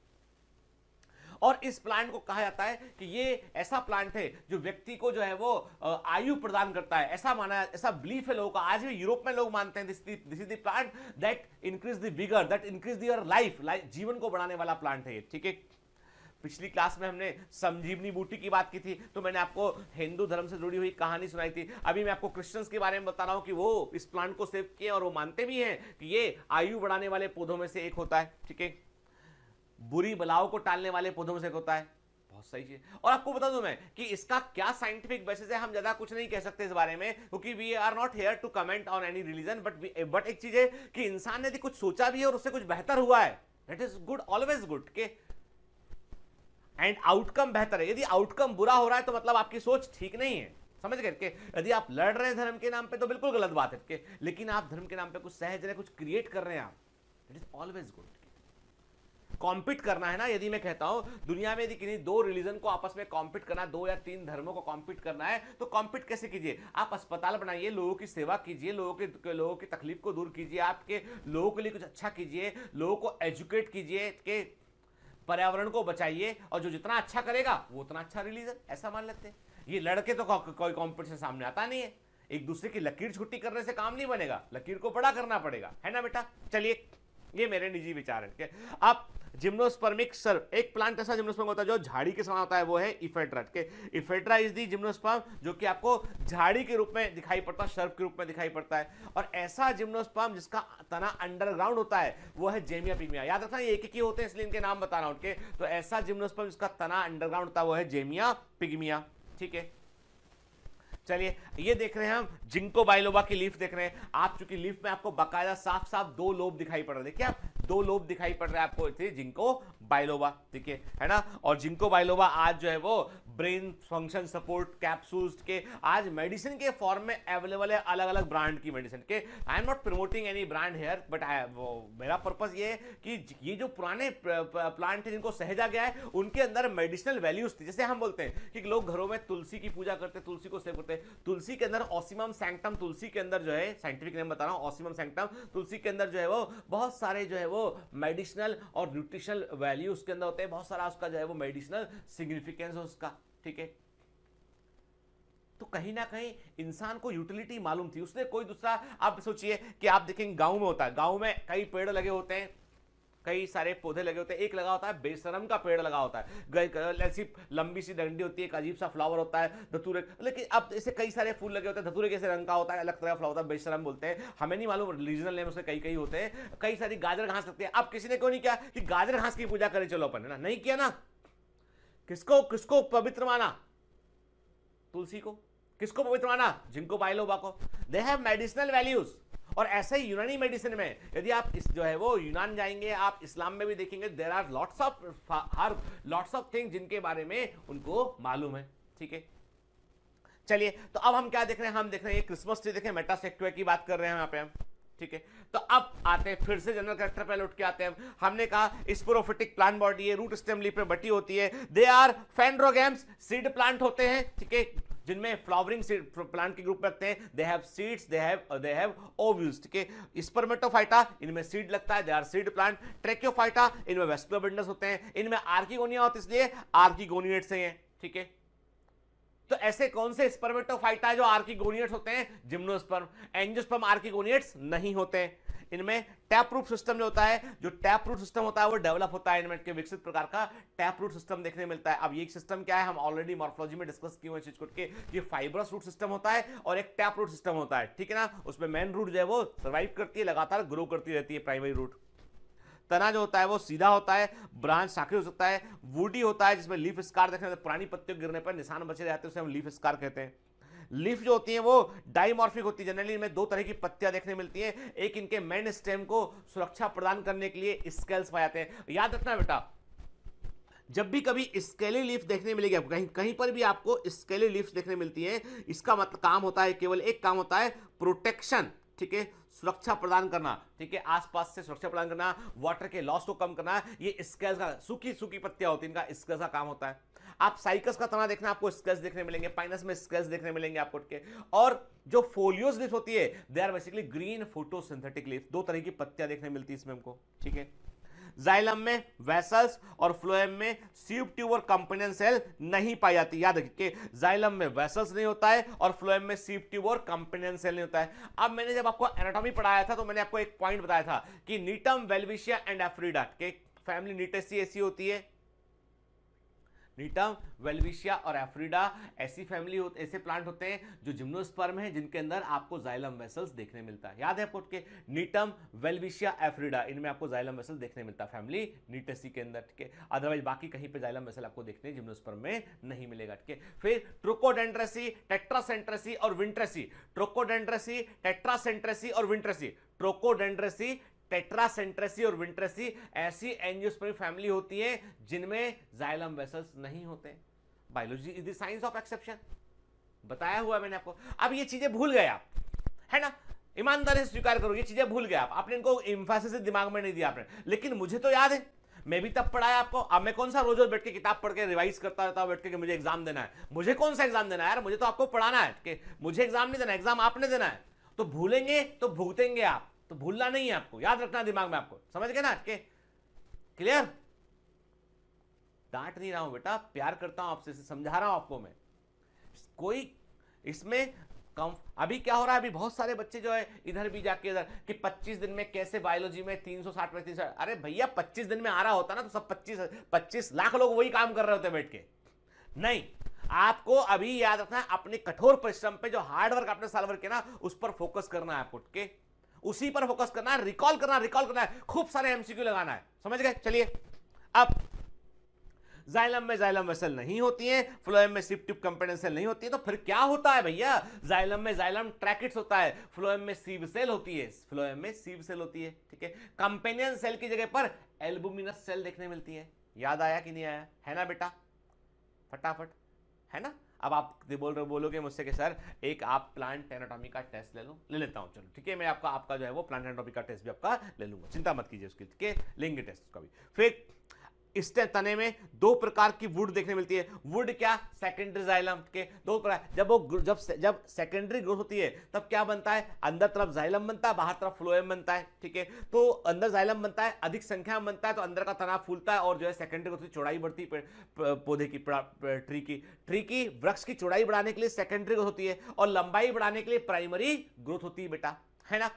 और इस प्लांट को कहा जाता है कि ये ऐसा प्लांट है जो व्यक्ति को जो है वो आयु प्रदान करता है ऐसा माना ऐसा बिलीफ है लोगों का आज भी यूरोप में लोग मानते हैं this is the plant that increase the bigger that increase their life जीवन को बढ़ाने वाला प्लांट है ये ठीक है पिछली क्लास में हमने संजीवनी बूटी की बात की थी तो मैंने आपको हिंदू धर्म से जुड़ी हुई कहानी सुनाई थी अभी मैं आपको क्रिश्चियंस के बारे में बता रहा हूँ कि वो इस प्लांट को सेव किए और वो मानते भी हैं कि ये आयु बढ़ाने वाले पौधों में से एक होता है ठीक है बुरी बलाओं को टालने वाले पौधों से होता है बहुत सही है और आपको बता दूं मैं कि इसका क्या साइंटिफिक बेसिस है हम ज्यादा कुछ नहीं कह सकते इस बारे में क्योंकि we are not here to comment on any religion but but एक चीज है कि इंसान ने यदि कुछ सोचा भी है और उससे कुछ बेहतर हुआ है that is good always good के एंड आउटकम बेहतर है यदि आउटकम बुरा हो रहा है तो मतलब आपकी सोच ठीक नहीं है समझ गए यदि आप लड़ रहे हैं धर्म के नाम पे तो बिल्कुल गलत बात है के लेकिन आप धर्म के नाम पे कुछ सहज रहे कुछ क्रिएट कर रहे हैं आप it is always good compete करना है ना यदि मैं कहता हूँ दुनिया में यदि किसी दो रिलीजन को आपस में कॉम्पीट करना दो या तीन धर्मों को कॉम्पीट करना है तो कॉम्पीट कैसे कीजिए आप अस्पताल बनाइए लोगों की सेवा कीजिए लोगों के लोगों की तकलीफ को दूर कीजिए आपके लोगों के लिए कुछ अच्छा कीजिए लोगों को एजुकेट कीजिए के पर्यावरण को बचाइए और जो जितना अच्छा करेगा वो उतना अच्छा रिलीजन ऐसा मान लेते हैं ये लड़के तो कोई कॉम्पिटिशन सामने आता नहीं है एक दूसरे की लकीर छुट्टी करने से काम नहीं बनेगा लकीर को बड़ा करना पड़ेगा है ना बेटा चलिए ये मेरे निजी विचार है ठीक है अब जिम्नोस्पर्मिक सर्व एक प्लांट ऐसा जिम्नोस्पर्म होता है जो झाड़ी के समान होता है वो है इफेट्रा के इफेट्रा इज दी जिम्नोस्पर्म जो कि आपको झाड़ी के रूप में दिखाई पड़ता है सर्व के रूप में दिखाई पड़ता है और ऐसा जिम्नोस्पर्म जिसका तना अंडरग्राउंड होता है वो है जेमिया पिग्मिया याद रखना एक एक ही होते हैं इसलिए इनके नाम बता रहा हूँ तो ऐसा जिम्नोस्पर्म जिसका तना अंडरग्राउंड होता है वो है जेमिया पिगमिया ठीक है चलिए ये देख रहे हैं हम जिंको बाइलोबा की लीफ देख रहे हैं आप चूंकि लीफ में आपको बकायदा साफ साफ दो लोब दिखाई पड़ रहे हैं देखिए आप दो लोब दिखाई पड़ रहे हैं आपको जिंको बाइलोबा ठीक है है ना और जिंको बाइलोबा आज जो है वो ब्रेन फंक्शन सपोर्ट कैप्सूल्स के आज मेडिसिन के फॉर्म में अवेलेबल है अलग अलग ब्रांड की मेडिसिन के I am not promoting any brand here but मेरा पर्पज ये है कि ये जो पुराने प्लांट थे जिनको सहेजा गया है उनके अंदर मेडिसिनल वैल्यूज थी जैसे हम बोलते हैं कि लोग घरों में तुलसी की पूजा करते हैं तुलसी को सेव करते हैं तुलसी के अंदर ऑसिमम सैंक्टम तुलसी के अंदर जो है साइंटिफिक नेम बता रहा हूँ ऑसिमम सैंक्टम तुलसी के अंदर जो है वो बहुत सारे जो है वो मेडिसिनल और न्यूट्रिशनल वैल्यू उसके अंदर होते हैं बहुत सारा उसका जो है वो मेडिसिनल सिग्निफिकेंस है उसका ठीक है तो कहीं ना कहीं इंसान को यूटिलिटी मालूम थी उसने कोई दूसरा आप सोचिए कि आप देखेंगे गांव में होता है गांव में कई पेड़ लगे होते हैं कई सारे पौधे लगे होते हैं एक लगा होता है बेसरम का पेड़ लगा होता है ऐसी लंबी सी डंडी होती है एक अजीब सा फ्लावर होता है धतूरे लेकिन अब ऐसे कई सारे फूल लगे होते हैं धतूरे कैसे रंग का होता है अलग तरह का फ्लावर होता है बेसरम बोलते हैं हमें नहीं मालूम रीजनल नेम उसके कई कई होते हैं कई सारी गाजर घास लगते हैं अब किसी ने क्यों नहीं किया कि गाजर घास की पूजा करें चलो अपन है ना नहीं किया ना किसको किसको पवित्र माना तुलसी को किसको पवित्र माना जिनको बाइलोबा को दे हैव मेडिसिनल वैल्यूज और ऐसे ही यूनानी मेडिसिन में यदि आप इस जो है वो यूनान जाएंगे आप इस्लाम में भी देखेंगे there are lots of her lots of thing जिनके बारे में उनको मालूम है ठीक है चलिए तो अब हम क्या देख रहे हैं हम देख रहे हैं क्रिसमस ट्री देखें मेटासेक्टुआ की बात कर रहे हैं यहाँ पे हम ठीक है तो अब आते हैं फिर से जनरल करेक्टर पहले उठ के आते हैं हमने कहा स्पोरोफिटिक प्लांट बॉडी है रूट स्टेम लीफ में बटी होती है they are phanerogams seed plant होते हैं ठीक है जिनमें फ्लावरिंग सीड प्लांट के ग्रुप में रखते हैं they have seeds they have they have ovules ठीक है स्पर्मेटोफाइटा इनमें सीड लगता है they are seed plant tracheophyta इनमें वेस्कुलर बिल्डर्स होते हैं इनमें आर्किगोनिया होती है इसलिए आर्किगोनिएट्स हैं ठीक है तो ऐसे कौन से स्पर्मेटोफाइटा जो आर्किगोनियट्स होते हैं जिम्नोस्पर्म एंजियोस्पर्म आर्किगोनियट्स नहीं होते इनमें टैप रूट सिस्टम जो होता है जो टैप रूट सिस्टम होता है वो डेवलप होता है इनमें के विकसित प्रकार का टैप रूट सिस्टम देखने मिलता है अब ये सिस्टम क्या है हम ऑलरेडी मॉर्फोलॉजी में डिस्कस किए हुए चीज के कि फाइब्रस रूट सिस्टम होता है और एक टैप रूट सिस्टम होता है ठीक है ना उसमें मेन रूट जो है वो सर्वाइव करती है लगातार ग्रो करती रहती है प्राइमरी रूट तना जो होता है वो सीधा होता है ब्रांच साखी हो सकता है वुडी होता है जिसमें लीफ स्कार देखने तो पुरानी पत्तियों गिरने पर निशान बचे रहते हैं उसे हम लीफ स्कार कहते हैं लीफ जो होती है वो डाइमॉर्फिक होती है जनरली इनमें दो तरह की पत्तियां देखने मिलती हैं एक इनके मेन स्टेम को सुरक्षा प्रदान करने के लिए स्केल्स पाए जाते हैं याद रखना बेटा जब भी कभी स्केली लीफ देखने मिलेगी आपको कहीं कहीं पर भी आपको स्केली लीफ देखने मिलती है इसका मतलब काम होता है केवल एक काम होता है प्रोटेक्शन ठीक है सुरक्षा प्रदान करना ठीक है आसपास से सुरक्षा प्रदान करना वाटर के लॉस को कम करना ये स्केल्स का सूखी सूखी पत्तियां होती है इनका स्केल्स का काम होता है आप साइकस का तना देखना आपको स्केल्स देखने मिलेंगे पाइनस में स्केल्स देखने मिलेंगे आपको के और जो फोलियोज लिफ होती है they are basically green photosynthetic leaf दो तरह की पत्तियां देखने मिलती है इसमें हमको ठीक है जाइलम में वेसल्स और फ्लोएम में सीप ट्यूब और कंपेनियन सेल नहीं पाई जाती याद रखिए जाइलम में वेसल्स नहीं होता है और फ्लोएम में सीव ट्यूब और कंपेनियन सेल नहीं होता है अब मैंने जब आपको एनाटॉमी पढ़ाया था तो मैंने आपको एक पॉइंट बताया था कि नीटम वेलविशिया एंड एफ्रीडा के फैमिली नीटेसी ऐसी होती है नीटम वेलविशिया और एफ्रीडा ऐसी फैमिली होते ऐसे प्लांट होते हैं जो जिम्नोस्पर्म है जिनके अंदर आपको जाइलम वेसल्स देखने मिलता है याद है आपको के नीटम वेलविशिया एफ्रीडा इनमें आपको जाइलम वेसल देखने मिलता है फैमिली नीटसी के अंदर ठीक है अदरवाइज बाकी कहीं पर जाइलम वेसल आपको देखने जिम्नोस्पर्म में नहीं मिलेगा ठीक है फिर ट्रोकोडेंड्रेसी टेट्रासेंट्रेसी और विंट्रेसी ट्रोकोडेंड्रेसी टेट्रासेंट्रेसी और विंट्रेसी ट्रोकोडेंड्रेसी टेट्रासेंट्रेसी और विंट्रेसी ऐसी एनजियोस्पर्म फैमिली होती है जिनमें जाइलम वेसल्स नहीं होते biology is the science of exception बताया हुआ मैंने आपको अब ये चीजें भूल गए आप है ना ईमानदारी से स्वीकार करो ये चीजें भूल गए आप आपने इनको इंफासिस से दिमाग में नहीं दिया आपने लेकिन मुझे तो याद है मैं भी तब पढ़ाया आपको अब मैं कौन सा रोज रोज बैठ के किताब पढ़ के रिवाइज करता रहता हूँ बैठ के कि मुझे एग्जाम देना है मुझे कौन सा एग्जाम देना है यार मुझे तो आपको पढ़ाना है कि मुझे एग्जाम नहीं देना एग्जाम आपने देना है तो भूलेंगे तो भुगतेंगे आप तो भूलना नहीं है आपको याद रखना दिमाग में आपको समझ गए ना के क्लियर डांट नहीं रहा हूं बेटा प्यार करता हूं आपसे समझा रहा हूं आपको मैं कोई इसमें कम अभी क्या हो रहा है अभी बहुत सारे बच्चे जो है इधर भी जाके इधर कि 25 दिन में कैसे बायोलॉजी में 360 साठ पैंतीस अरे भैया 25 दिन में आ रहा होता ना तो सब 25 25 लाख लोग वही काम कर रहे होते बैठ के नहीं आपको अभी याद रखना है अपने कठोर परिश्रम पे जो हार्डवर्क आपने साल वर्क किया ना उस पर फोकस करना है आपको के उसी पर फोकस करना है रिकॉल करना रिकॉल करना है खूब सारे एमसीक्यू लगाना है समझ गए चलिए अब जाइलम में जाइलम वेसल नहीं होती है फ्लोएम में सिप ट्यूब कंपेडेंट सेल नहीं होती है तो फिर क्या होता है भैया जाइलम में जाइलम ट्रैकेट्स होता है फ्लोएम में सीव सेल होती है फ्लोएम में सीव सेल होती है ठीक है कंपेनियन सेल की जगह पर एल्बुमिनस सेल देखने मिलती है याद आया कि नहीं आया है ना बेटा फटाफट है ना अब आप बोल रहे बोलोगे मुझसे कि सर एक आप प्लांट एनाटॉमी का टेस्ट ले लो ले लेता हूँ चलो ठीक है मैं आपका आपका जो है वो प्लांट एनाटॉमी का टेस्ट भी आपका ले लूँगा चिंता मत कीजिए उसकी ठीक है लेंगे टेस्ट उसका भी फिर स्टेम तने में दो प्रकार की वुड देखने मिलती है वुड क्या सेकेंडरी जाइलम के दो प्रकार जब वो जब जब सेकेंडरी ग्रोथ होती है तब क्या बनता है अंदर तरफ जाइलम बनता है बाहर तरफ फ्लोएम बनता है ठीक है तो अंदर जाइलम बनता है अधिक संख्या में बनता है तो अंदर का तना फूलता है और जो है सेकेंडरी ग्रोथ की चौड़ाई बढ़ती है पौधे की ट्री की ट्री की वृक्ष की चौड़ाई बढ़ाने के लिए सेकेंडरी ग्रोथ होती है और लंबाई बढ़ाने के लिए प्राइमरी ग्रोथ होती है बेटा है ना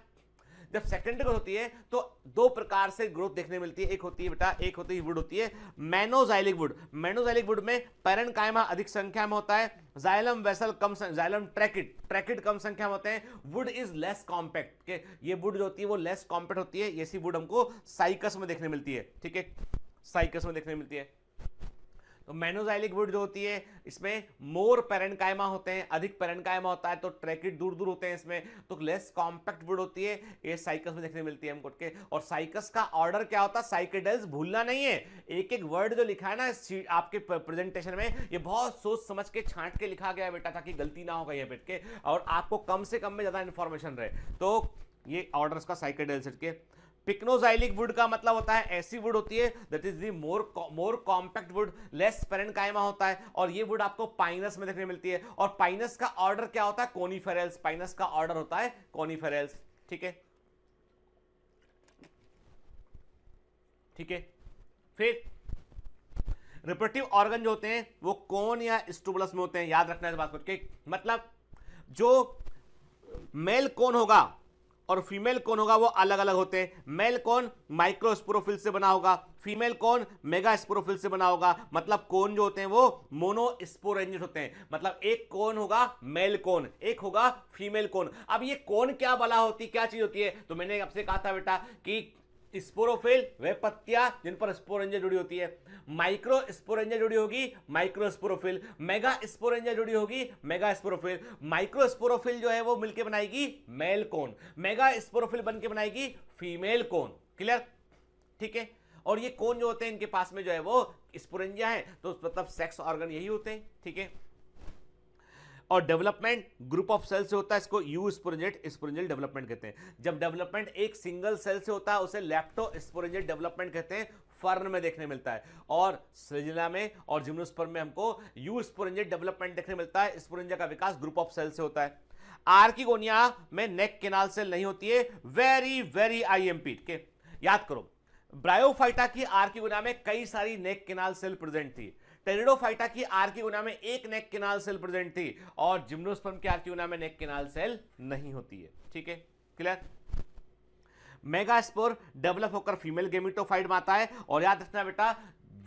जब सेकेंडरी ग्रोथ होती है तो दो प्रकार से ग्रोथ देखने मिलती है एक होती है बेटा एक होती है वुड होती है मैनोजाइलिक वुड मैनोजाइलिक वुड में पैरन कायमा अधिक संख्या में होता है जाइलम वेसल कम जाइलम ट्रैकिड ट्रैकिड कम संख्या में होते हैं वुड इज लेस कॉम्पैक्ट के ये वुड जो होती है वो लेस कॉम्पैक्ट होती है ऐसी वुड हमको साइकस में देखने मिलती है ठीक है साइकस में देखने मिलती है तो मेनोजाइलिक वुड जो होती है इसमें मोर पेरेंकाइमा होते हैं अधिक पेरेंकाइमा होता है तो ट्रैकिट दूर दूर होते हैं इसमें तो लेस कॉम्पैक्ट वुड होती है ये साइकस में देखने मिलती है हमको के और साइकस का ऑर्डर क्या होता है साइकेडल्स भूलना नहीं है एक एक वर्ड जो लिखा है ना आपके प्रेजेंटेशन में ये बहुत सोच समझ के छांट के लिखा गया है बेटा ताकि गलती ना हो गई है बेट के और आपको कम से कम में ज़्यादा इन्फॉर्मेशन रहे तो ये ऑर्डर्स का साइकेडल्स के पिक्नोजाइलिक वुड का मतलब होता है ऐसी वुड होती है that is the more more compact wood less parenchyma होता है और ये वुड आपको पाइनस में देखने मिलती है और पाइनस का ऑर्डर क्या होता है कोनीफेरेल्स पाइनस का ऑर्डर होता है कोनीफेरेल्स ठीक है ठीक है फिर रिप्रोडक्टिव ऑर्गन जो होते हैं वो कौन या स्टूबलस में होते हैं याद रखना इस बात को ठीक मतलब जो मेल कौन होगा और फीमेल कौन होगा वो अलग अलग होते हैं मेल कौन माइक्रोस्पोरोफिल से बना होगा फीमेल कौन मेगा स्पोरोफिल से बना होगा मतलब कौन जो होते हैं वो मोनोस्पोरेंजिट होते हैं मतलब एक कौन होगा मेल कौन एक होगा फीमेल कौन अब ये कौन क्या बला होती क्या चीज होती है तो मैंने आपसे कहा था बेटा कि स्पोरोफिल वे पत्तिया जिन पर स्पोरेंजिया जुड़ी होती है माइक्रो स्पोरेंजिया जुड़ी होगी माइक्रो स्पोरोफिल मेगा स्पोरेंजिया जुड़ी होगी मेगा स्पोरोफिल माइक्रो स्पोरोफिल जो है वो मिलके बनाएगी मेल कोन मेगा स्पोरोफिल बन के बनाएगी फीमेल कोन क्लियर ठीक है और ये कोन जो होते हैं इनके पास में जो है वो स्पोरेंजिया है तो मतलब सेक्स ऑर्गन यही होते हैं ठीक है और डेवलपमेंट ग्रुप ऑफ सेल से होता है इसको यू स्पोरेंजेट स्पोरेंजेट डेवलपमेंट कहते हैं जब डेवलपमेंट एक सिंगल सेल से होता है उसे लैप्टो स्पोरेंजेट डेवलपमेंट कहते हैं फर्न में देखने मिलता है और सृजना में और जिम्नोस्पर्म में हमको यू स्पोरेंजेट डेवलपमेंट देखने मिलता है स्पोरेंजा का विकास ग्रुप ऑफ सेल से होता है आर की गोनिया में नेक केनाल सेल नहीं होती है वेरी वेरी आईएमपी के याद करो ब्रायोफाइटा की आर की गोनिया में कई सारी नेक केनाल सेल प्रेजेंट थी टेरिडोफाइटा की आर की गुना में एक नेक किनाल सेल प्रेजेंट थी और जिम्नोस्पर्म की आर की गुना में नेक किनाल सेल नहीं होती है ठीक है क्लियर मेगास्पोर डेवलप होकर फीमेल गेमिटोफाइट में आता है और याद रखना बेटा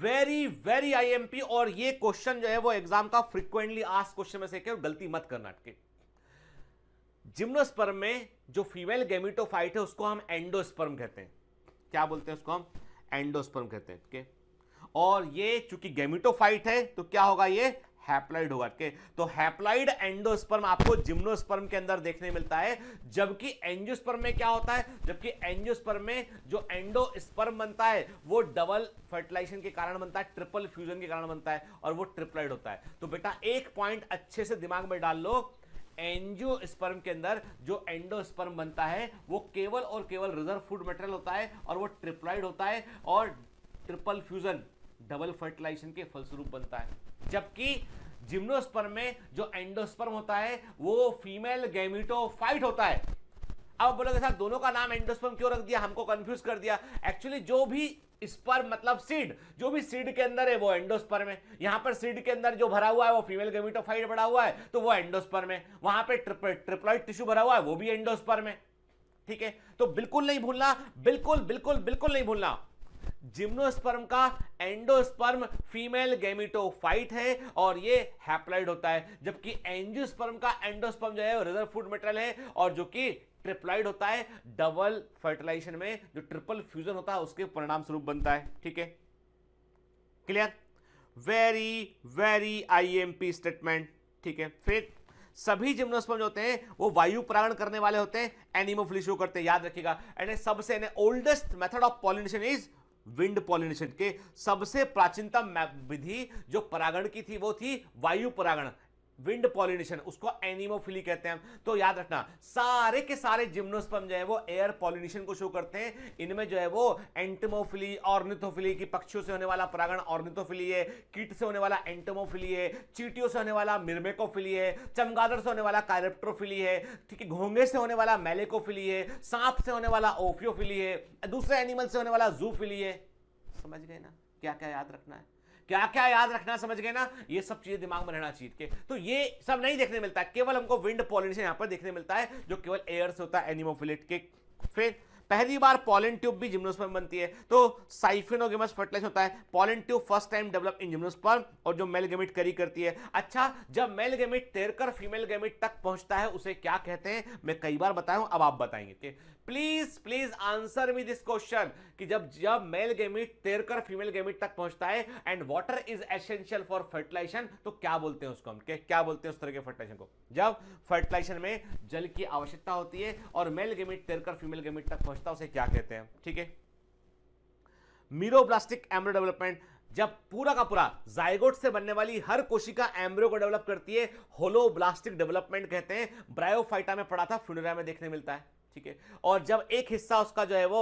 वेरी वेरी आईएमपी और ये क्वेश्चन जो है वो एग्जाम का फ्रीक्वेंटली आज क्वेश्चन में से के गलती मत करना अटके जिम्नोस्पर्म में जो फीमेल गेमिटोफाइट है उसको हम एंडोस्पर्म कहते हैं क्या बोलते हैं उसको हम एंडोस्पर्म कहते हैं ठीक है और ये चूंकि गेमिटोफाइट है तो क्या होगा ये हैप्लाइड होगा के तो हैप्लाइड एंडोस्पर्म आपको जिम्नोस्पर्म के अंदर देखने मिलता है जबकि एंजियोस्पर्म में क्या होता है जबकि एंजियोस्पर्म में जो एंडोस्पर्म बनता है वो डबल फर्टिलाइजेशन के कारण बनता है ट्रिपल फ्यूजन के कारण बनता है और वो ट्रिप्लाइड होता है तो बेटा एक पॉइंट अच्छे से दिमाग में डाल लो एंजियोस्पर्म के अंदर जो एंडोस्पर्म बनता है वो केवल और केवल रिजर्व फूड मटेरियल होता है और वो ट्रिप्लाइड होता है और ट्रिपल फ्यूजन डबल फर्टिलाइजेशन के फलस्वरूप बनता है जबकि जिम्नोस्पर्म में जो एंडोस्पर्म होता है वो फीमेल गैमिटो फाइट होता है अब बोलोगे साहब दोनों का नाम एंडोस्पर्म क्यों रख दिया हमको कंफ्यूज कर दिया एक्चुअली जो भी स्पर्म मतलब सीड जो भी सीड के अंदर है वो एंडोस्पर्म है यहां पर सीड के अंदर जो भरा हुआ है वो फीमेल गेमिटोफाइट भरा हुआ है तो वो एंडोस्पर्म है वहां पे ट्रिप्लॉइड टिश्यू भरा हुआ है वो भी एंडोस्पर्म है ठीक है तो बिल्कुल नहीं भूलना बिल्कुल बिल्कुल बिल्कुल नहीं भूलना जिम्नोस्पर्म का एंडोस्पर्म फीमेल गेमिटोफाइट है और ये हैप्लाइड होता है जबकि एंजियोस्पर्म का एंडोस्पर्म जो है रिजर्व फूड मेटेरियल है और जो कि ट्रिप्लाइड होता है डबल फर्टिलाइजेशन में जो ट्रिपल फ्यूजन होता है उसके परिणाम स्वरूप बनता है ठीक है clear very very IMP statement ठीक है फिर सभी जिम्नोस्पर्म जो होते हैं वो वायु प्राण करने वाले होते हैं एनिमोफिली शो करते हैं याद रखिएगा एंड सबसे oldest method of pollination is wind pollination के सबसे प्राचीनतम विधि जो परागण की थी वो थी वायु परागण विंड पॉलिनेशन उसको एनिमोफिली कहते हैं तो याद रखना सारे के सारे जिम्नोस्पर्म जो है वो एयर पॉलिनेशन को शो करते हैं इनमें जो है वो एंटमोफिली ऑर्निथोफिली की पक्षियों से होने वाला परागण ऑर्निथोफिली है कीट से होने वाला एंटमोफिली है चीटियों से होने वाला मिर्मेकोफिली है चमगादड़ से होने वाला कायरेप्ट्रोफिली है ठीक है घोंगे से होने वाला मेलेकोफिली है सांप से होने वाला ओफियोफिली है दूसरे एनिमल से होने वाला जूफिली है समझ गए ना क्या क्या याद रखना है क्या क्या याद रखना समझ गए ना ये सब चीजें दिमाग में रहना चाहिए तो ये सब नहीं देखने मिलता है केवल हमको विंड पॉलिनेशन यहाँ पर देखने मिलता है जो केवल एयर से होता है एनिमोफिलिट के फिर पहली बार पॉलिन ट्यूब भी जिम्नोस्पर्म बनती है तो साइफिनोगेमस फर्टिलाइज होता है pollen tube first time develop in gymnosperm और जो मेल गेमिट करी करती है अच्छा जब मेल गेमिट तैरकर फीमेल गेमिट तक पहुंचता है उसे क्या कहते हैं मैं कई बार बताया हूं अब आप बताएंगे please please answer me this question कि जब जब मेल गेमिट तैरकर फीमेल गेमिट तक पहुंचता है and water is essential for fertilization तो क्या बोलते हैं उसको हम क्या बोलते हैं उस तरह के फर्टिलाइजेशन को जब फर्टिलाइजेशन में जल की आवश्यकता होती है और मेल गेमिट तैरकर फीमेल गेमिट तक पहुंचता है उसे क्या कहते हैं ठीक है मीरोब्लास्टिक एम्ब्रो डेवलपमेंट जब पूरा का पूरा जायगोट से बनने वाली हर कोशिका एम्ब्रियो को डेवलप करती है होलोब्लास्टिक डेवलपमेंट कहते हैं ब्रायोफाइटा में पड़ा था फ्यूनरा में देखने मिलता है ठीक है और जब एक हिस्सा उसका जो है वो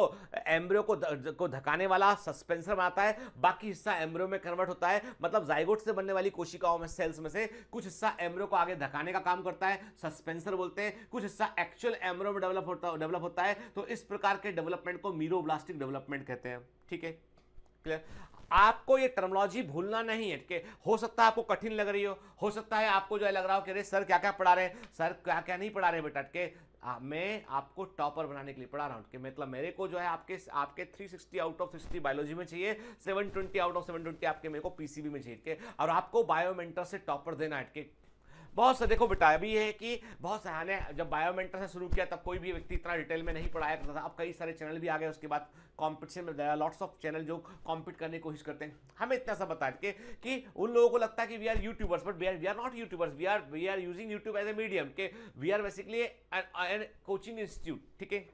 एम्ब्रियो को को धकाने वाला सस्पेंसर बनाता है बाकी हिस्सा एम्ब्रियो में कन्वर्ट होता है मतलब जाइगोट से बनने वाली कोशिकाओं में सेल्स में से कुछ हिस्सा एम्ब्रियो को आगे धकाने का काम करता है सस्पेंसर बोलते हैं कुछ हिस्सा एक्चुअल एम्ब्रियो में डेवलप होता डेवलप होता है तो इस प्रकार के डेवलपमेंट को मीरोब्लास्टिक डेवलपमेंट कहते हैं ठीक है क्लियर आपको ये टर्मोलॉजी भूलना नहीं है ठीक है हो सकता है आपको कठिन लग रही हो हो सकता है आपको जो है लग रहा हो कि अरे सर क्या क्या पढ़ा रहे हैं सर क्या क्या नहीं पढ़ा रहे बेटा ठीक है मैं आपको टॉपर बनाने के लिए पढ़ा रहा हूँ कि मतलब मेरे को जो है आपके आपके 360 आउट ऑफ 60 बायोलॉजी में चाहिए 720 आउट ऑफ 720 आपके मेरे को पीसीबी में चाहिए और आपको बायोमेंटर से टॉपर देना है बहुत से देखो बेटा अभी है कि बहुत से हमने जब बायोमेंटर से शुरू किया तब कोई भी व्यक्ति इतना डिटेल में नहीं पढ़ाया करता था अब कई सारे चैनल भी आ गए उसके बाद कॉम्पिटिशन में लॉट्स ऑफ चैनल जो कॉम्पीट करने की कोशिश करते हैं हमें इतना सा बता के कि उन लोगों को लगता है कि we are YouTubers but we are we are not YouTubers we are we are using YouTube as a medium के we are basically an coaching institute ठीक है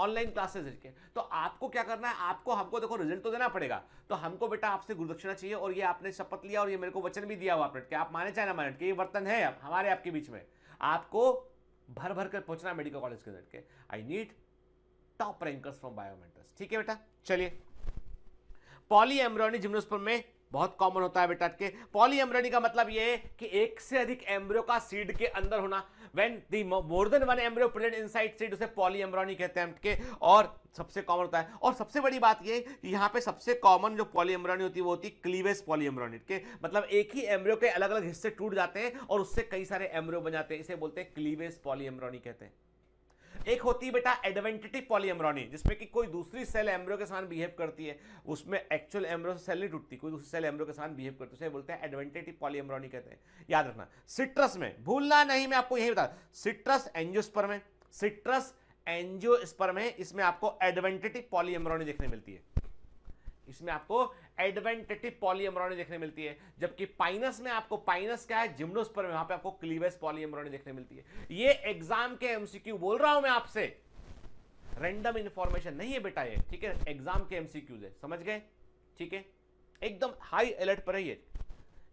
ऑनलाइन क्लासेस के तो आपको क्या करना है आपको हमको देखो रिजल्ट तो देना पड़ेगा तो हमको बेटा आपसे गुरुदक्षिणा चाहिए और ये आपने शपथ लिया और ये मेरे को वचन भी दिया हुआ आपने कि आप माने चाहे ना माने कि ये वर्तन है हमारे आपके बीच में आपको भर भर कर पहुंचना मेडिकल कॉलेज के result I need top rankers from Biomentors ठीक है बेटा चलिए पॉली एम्ब्रॉनी जिम्नोस्पर में बहुत कॉमन होता है बेटा के पॉली एम्ब्रोनी का मतलब ये है कि एक से अधिक एम्ब्रियो का सीड के अंदर होना when the more than one embryo present inside seed उसे पॉली एम्ब्रोनी कहते हैं के और सबसे कॉमन होता है और सबसे बड़ी बात ये यहाँ पे सबसे कॉमन जो पॉली एम्ब्रोनी होती है वो होती है क्लीवेज पॉली एम्ब्रोनी के मतलब एक ही एम्ब्रियो के अलग अलग हिस्से टूट जाते हैं और उससे कई सारे एम्ब्रियो बन जाते हैं इसे बोलते हैं क्लीवेज पॉली एम्ब्रोनी कहते हैं एक होती है बेटा एडवेंटिटिव पॉलीएमरोनी जिसमें कि कोई दूसरी सेल एम्ब्रो के साथ बिहेव करती है उसमें एक्चुअल एम्ब्रो से सेल नहीं टूटती कोई दूसरी सेल एम्ब्रो के साथ बिहेव करती है उसे बोलते हैं एडवेंटेटिव पॉलीएमरोनी कहते हैं याद रखना सिट्रस में भूलना नहीं मैं आपको यही बता सिट्रस एंजियोस्पर्म है सिट्रस एंजियोस्पर्म है इसमें आपको एडवेंटेटिव पॉलीएमरोनी देखने मिलती है इसमें आपको एडवेंटेटिव पॉलीएमरोनी देखने मिलती है जबकि पाइनस में आपको पाइनस क्या है जिम्नोस्पर में वहां पे आपको क्लीवेज पॉलीएमरोनी देखने मिलती है ये एग्जाम के एमसीक्यू बोल रहा हूं मैं आपसे रैंडम इंफॉर्मेशन नहीं है बेटा ये ठीक है एग्जाम के एमसीक्यूज है समझ गए ठीक है एकदम हाई अलर्ट पर रहिए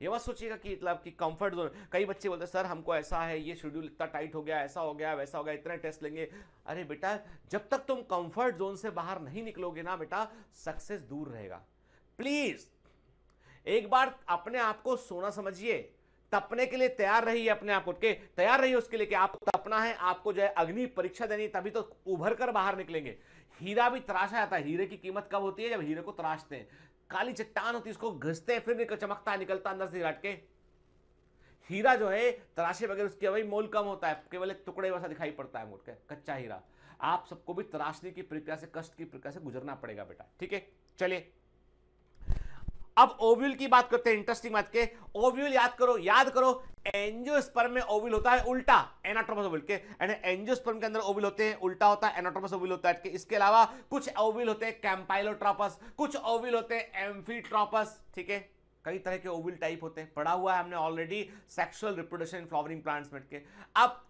ये मत सोचिएगा कि मतलब कि कंफर्ट जोन कई बच्चे बोलते हैं सर हमको ऐसा है ये शेड्यूल इतना टाइट हो गया ऐसा हो गया वैसा हो गया इतने टेस्ट लेंगे अरे बेटा जब तक तुम कंफर्ट जोन से बाहर नहीं निकलोगे ना बेटा सक्सेस दूर रहेगा प्लीज एक बार अपने आप को सोना समझिए तपने के लिए तैयार रहिए अपने आप उठ के तैयार रहिए उसके लिए कि आपको तपना है आपको जो है अग्नि परीक्षा देनी तभी तो उभर कर बाहर निकलेंगे हीरा भी तराशा जाता है हीरे की कीमत कब होती है जब हीरे को तराशते हैं काली चट्टान होती है इसको घसते हैं फिर चमकता है निकलता अंदर से हिराट के हीरा जो है तराशे बगैर उसकी अभी मोल कम होता है केवल एक टुकड़े वैसा दिखाई पड़ता है मोट कच्चा हीरा आप सबको भी तराशने की प्रक्रिया से कष्ट की प्रक्रिया से गुजरना पड़ेगा बेटा ठीक है चलिए अब ओव्यूल की बात करते हैं इंटरेस्टिंग बात के ओव्यूल याद करो याद करो एंजियोस्पर्म में ओव्यूल होता है उल्टा एनाट्रोमस ओव्यूल के एंड एंजियोस्पर्म के अंदर ओव्यूल होते हैं उल्टा होता है एनाट्रोमस ओव्यूल होता है इसके अलावा कुछ ओव्यूल होते हैं कैंपाइलोट्रोपस कुछ ओव्यूल होते हैं एम्फीट्रोपस ठीक है कई तरह के ओव्यूल टाइप होते हैं पढ़ा हुआ है हमने already sexual reproduction flowering plants में के अब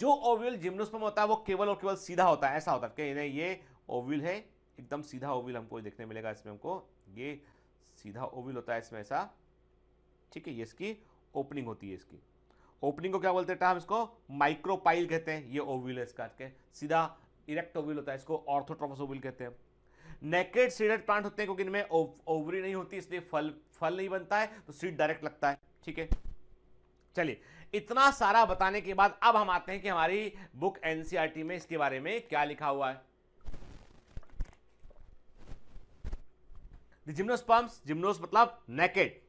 जो ओव्यूल जिम्नोस्पर्म होता है वो केवल और केवल सीधा होता है ऐसा होता है कि ये ओव्यूल है एकदम सीधा ओव्यूल हमको देखने मिलेगा इसमें हमको ये सीधा ओविल होता है इसमें ऐसा ठीक है ये इसकी ओपनिंग होती है इसकी ओपनिंग को क्या बोलते हैं हम इसको माइक्रोपाइल कहते हैं ये ओविल है इसका के सीधा इरेक्ट ओविल होता है इसको ऑर्थोट्रोफस ओविल कहते हैं नेकेड सीडेड प्लांट होते हैं क्योंकि इनमें ओवरी नहीं होती इसलिए फल फल नहीं बनता है तो सीड डायरेक्ट लगता है ठीक है चलिए इतना सारा बताने के बाद अब हम आते हैं कि हमारी बुक एनसीईआरटी में इसके बारे में क्या लिखा हुआ है जिम्नोस्पर्म्स जिम्नोस मतलब नेकेड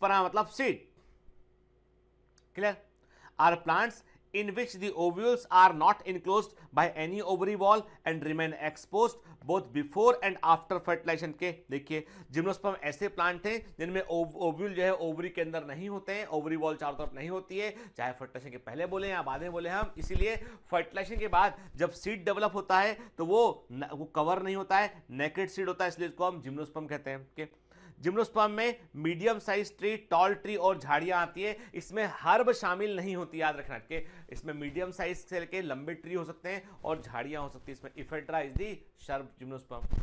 पर मतलब seed clear are plants in which the ovules are not enclosed by any ovary wall and remain exposed both before and after fertilization के देखिए जिम्नोस्पर्म ऐसे प्लांट हैं जिनमें ओव्यूल जो है ओवरी के अंदर नहीं होते हैं ओवरी वॉल चारों तरफ नहीं होती है चाहे फर्टिलाइजेशन के पहले बोले या बाद में बोले हम इसीलिए फर्टिलाइजेशन के बाद जब सीड डेवलप होता है तो वो न, वो कवर नहीं होता है नेकेड सीड होता है इसलिए इसको हम जिम्नोस्पर्म कहते हैं जिम्नोस्पर्म में medium size tree tall tree और झाड़ियां आती है इसमें हर्ब शामिल नहीं होती याद रखना के इसमें मीडियम साइज से लेके लंबे ट्री हो सकते हैं और झाड़ियां हो सकती है इसमें Ephedra is the shrub gymnosperm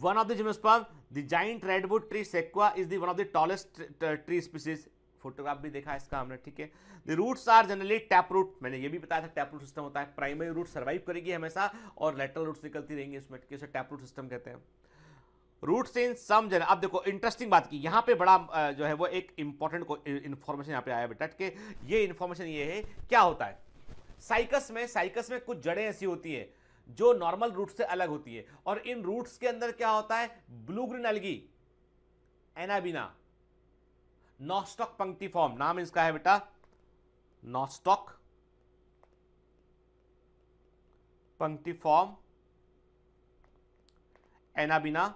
one of the gymnosperm the giant redwood tree Sequoia is the one of the tallest tree species photograph भी देखा इसका हमने ठीक है the roots are generally tap root मैंने ये भी बताया था टैप रूट सिस्टम होता है प्राइमरी रूट सर्वाइव करेगी हमेशा और लेटरल रूट्स निकलती रहेंगी उसमें टैप रूट सिस्टम कहते हैं रूट इन सम अब देखो इंटरेस्टिंग बात की यहां पे बड़ा जो है वो एक इंपॉर्टेंट इंफॉर्मेशन यहां पे आया बेटा के ये इंफॉर्मेशन ये है क्या होता है साइकस में साइकस में कुछ जड़ें ऐसी होती है जो नॉर्मल रूट से अलग होती है और इन रूट्स के अंदर क्या होता है blue green algae Anabaena Nostoc पंक्ति फॉर्म नाम इसका है बेटा नॉस्टॉक पंक्ति फॉर्म एनाबिना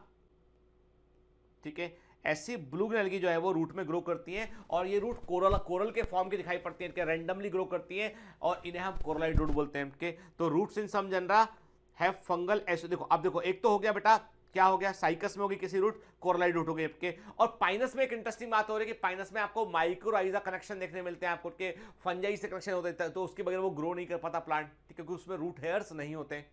ठीक है ऐसी ब्लू ग्रीन एलगी जो है वो रूट में ग्रो करती हैं और ये रूट कोरल कोरल के फॉर्म की दिखाई पड़ती हैं रैंडमली ग्रो करती हैं और इन्हें हम कोरलाइड रूट बोलते हैं इनके तो रूट्स इन सम जनरा है फंगल ऐसे देखो अब देखो एक तो हो गया बेटा क्या हो गया साइकस में होगी किसी रूट कोरलाइड रूट हो गए आपके और पाइनस में एक इंटरेस्टिंग बात हो रही है कि पाइनस में आपको माइक्रोराइजा कनेक्शन देखने मिलते हैं आपको के फंजाई से कनेक्शन होते हैं तो उसके बगैर वो ग्रो नहीं कर पाता प्लांट क्योंकि उसमें रूट हेयर्स नहीं होते हैं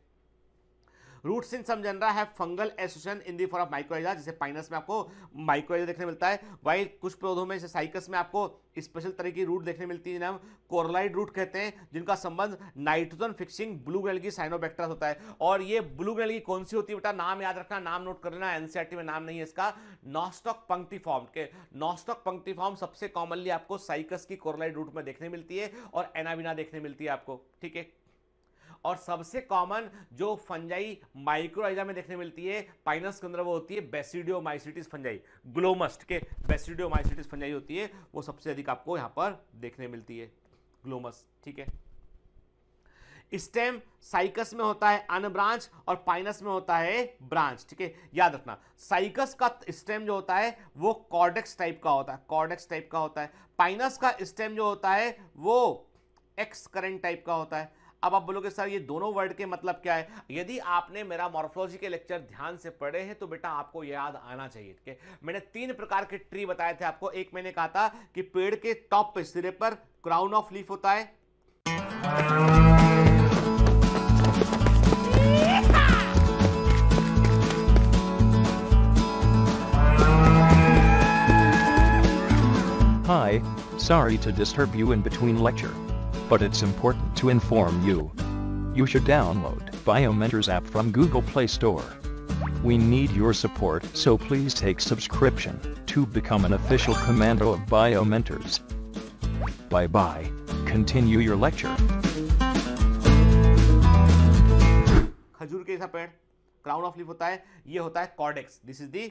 रूट समझन रहा है fungal association in the for of mycorrhiza जैसे पाइनस में आपको माइक्रोइजा देखने मिलता है वही कुछ पौधों में जैसे साइकस में आपको स्पेशल तरह की रूट देखने मिलती है जिन्हें हम कोरलाइड रूट कहते हैं जिनका संबंध नाइट्रोजन फिक्सिंग ब्लू ग्रेल की साइनोबैक्टर होता है और ये ब्लू ग्रेल की कौन सी होती है बेटा नाम याद रखना नाम नोट कर लेना एनसीआरटी e में नाम नहीं है इसका नॉस्टॉक पंक्तिफॉर्म के नॉस्टॉक पंक्तिफॉर्म सबसे कॉमनली आपको साइकस की कोरलाइड रूट में देखने मिलती है और एनाविना देखने मिलती है आपको ठीक है और सबसे कॉमन जो फंजाई माइक्रोइजा में देखने मिलती है पाइनस के अंदर वो होती है माइसिटिस फंजाई ग्लोमस्ट के माइसिटिस फंजाई होती है वो सबसे अधिक आपको यहां पर देखने मिलती है ग्लोमस ठीक है स्टेम साइकस में होता है अन ब्रांच और पाइनस में होता है ब्रांच ठीक है याद रखना साइकस का स्टेम जो होता है वो कॉर्डेक्स टाइप का होता है कॉर्डेक्स टाइप का होता है पाइनस का स्टेम जो होता है वो एक्स करेंट टाइप का होता है अब आप बोलोगे सर ये दोनों वर्ड के मतलब क्या है यदि आपने मेरा मॉर्फोलॉजी के लेक्चर ध्यान से पढ़े हैं तो बेटा आपको याद आना चाहिए ठीक है मैंने तीन प्रकार के ट्री बताए थे आपको एक मैंने कहा था कि पेड़ के टॉप पे सिरे पर क्राउन ऑफ लीफ होता है Hi, sorry to disturb you in between lecture. but it's important to inform you. You should download Biomentors app from Google Play Store. We need your support so please take subscription to become an official commando of Biomentors. Bye bye. Continue your lecture. खजूर के जैसा पेड़ क्राउन ऑफ लीफ होता है ये होता है cortex this is the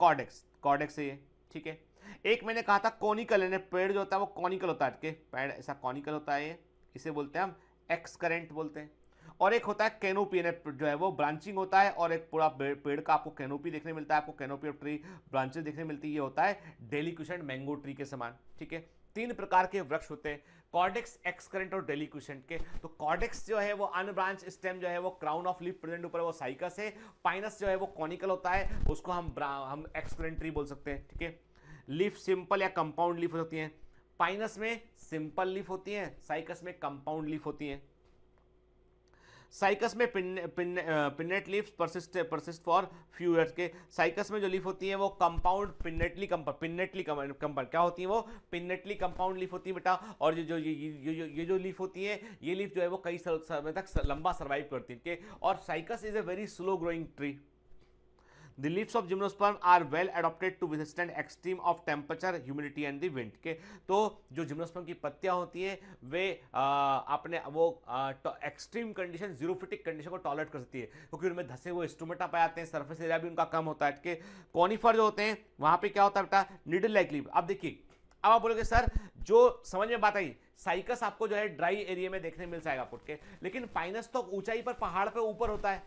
cortex cortex है ये ठीक है एक मैंने कहा था कॉनिकल यानी पेड़ जो होता है वो कॉनिकल होता है पेड़ ऐसा कॉनिकल होता है इसे बोलते हैं हम एक्स करेंट बोलते हैं और एक होता है कैनोपी यानी जो है वो ब्रांचिंग होता है और एक पूरा पेड़ का आपको कैनोपी देखने मिलता है आपको कैनोपी ऑफ ट्री ब्रांचेस देखने मिलती है ये होता है डेलीक्यूशन मैंगो ट्री के समान ठीक है तीन प्रकार के वृक्ष होते हैं कॉर्डेक्स एक्सकरेंट और डेलीक्यूशेंट के तो कॉर्डेक्स जो है वो अनब्रांच स्टेम जो है वो क्राउन ऑफ लीफ प्रेजेंट ऊपर वो साइकस है पाइनस जो है वो कॉनिकल होता है उसको हम हम एक्सकरेंट ट्री बोल सकते हैं ठीक है लीफ सिंपल या कंपाउंड लीफ हो सकती हैं पाइनस में सिंपल लीफ होती हैं साइकस में कंपाउंड लीफ होती हैं साइकस में pinnate leaves persist persist for few years के साइकस में जो लीफ होती है वो कंपाउंड पिनेटली पिनेटली कंपाउंड क्या होती है वो पिनेटली कंपाउंड लीफ होती है बेटा और ये जो ये ये, ये जो लीफ होती है ये लीफ जो है वो कई समय मतलब तक लंबा सर्वाइव करती है और Cycas is a very slow growing tree the leaves of gymnosperm are well adapted to withstand extreme of temperature humidity and the wind के तो जो जिम्नोस्पर्म की पत्तियां होती हैं वे अपने वो एक्सट्रीम कंडीशन जीरोफिटिक कंडीशन को टॉलरेट कर सकती है क्योंकि उनमें धसे हुए स्टोमेटा पाए जाते हैं सर्फेस एरिया भी उनका कम होता है कि कॉनिफर जो होते हैं वहाँ पर क्या होता है बेटा नीडल लाइक लीव अब देखिए अब आप बोलोगे सर जो समझ में बात आई साइकस आपको जो है ड्राई एरिया में देखने मिल जाएगा पुट के लेकिन पाइनस तो ऊंचाई पर पहाड़ पे ऊपर होता है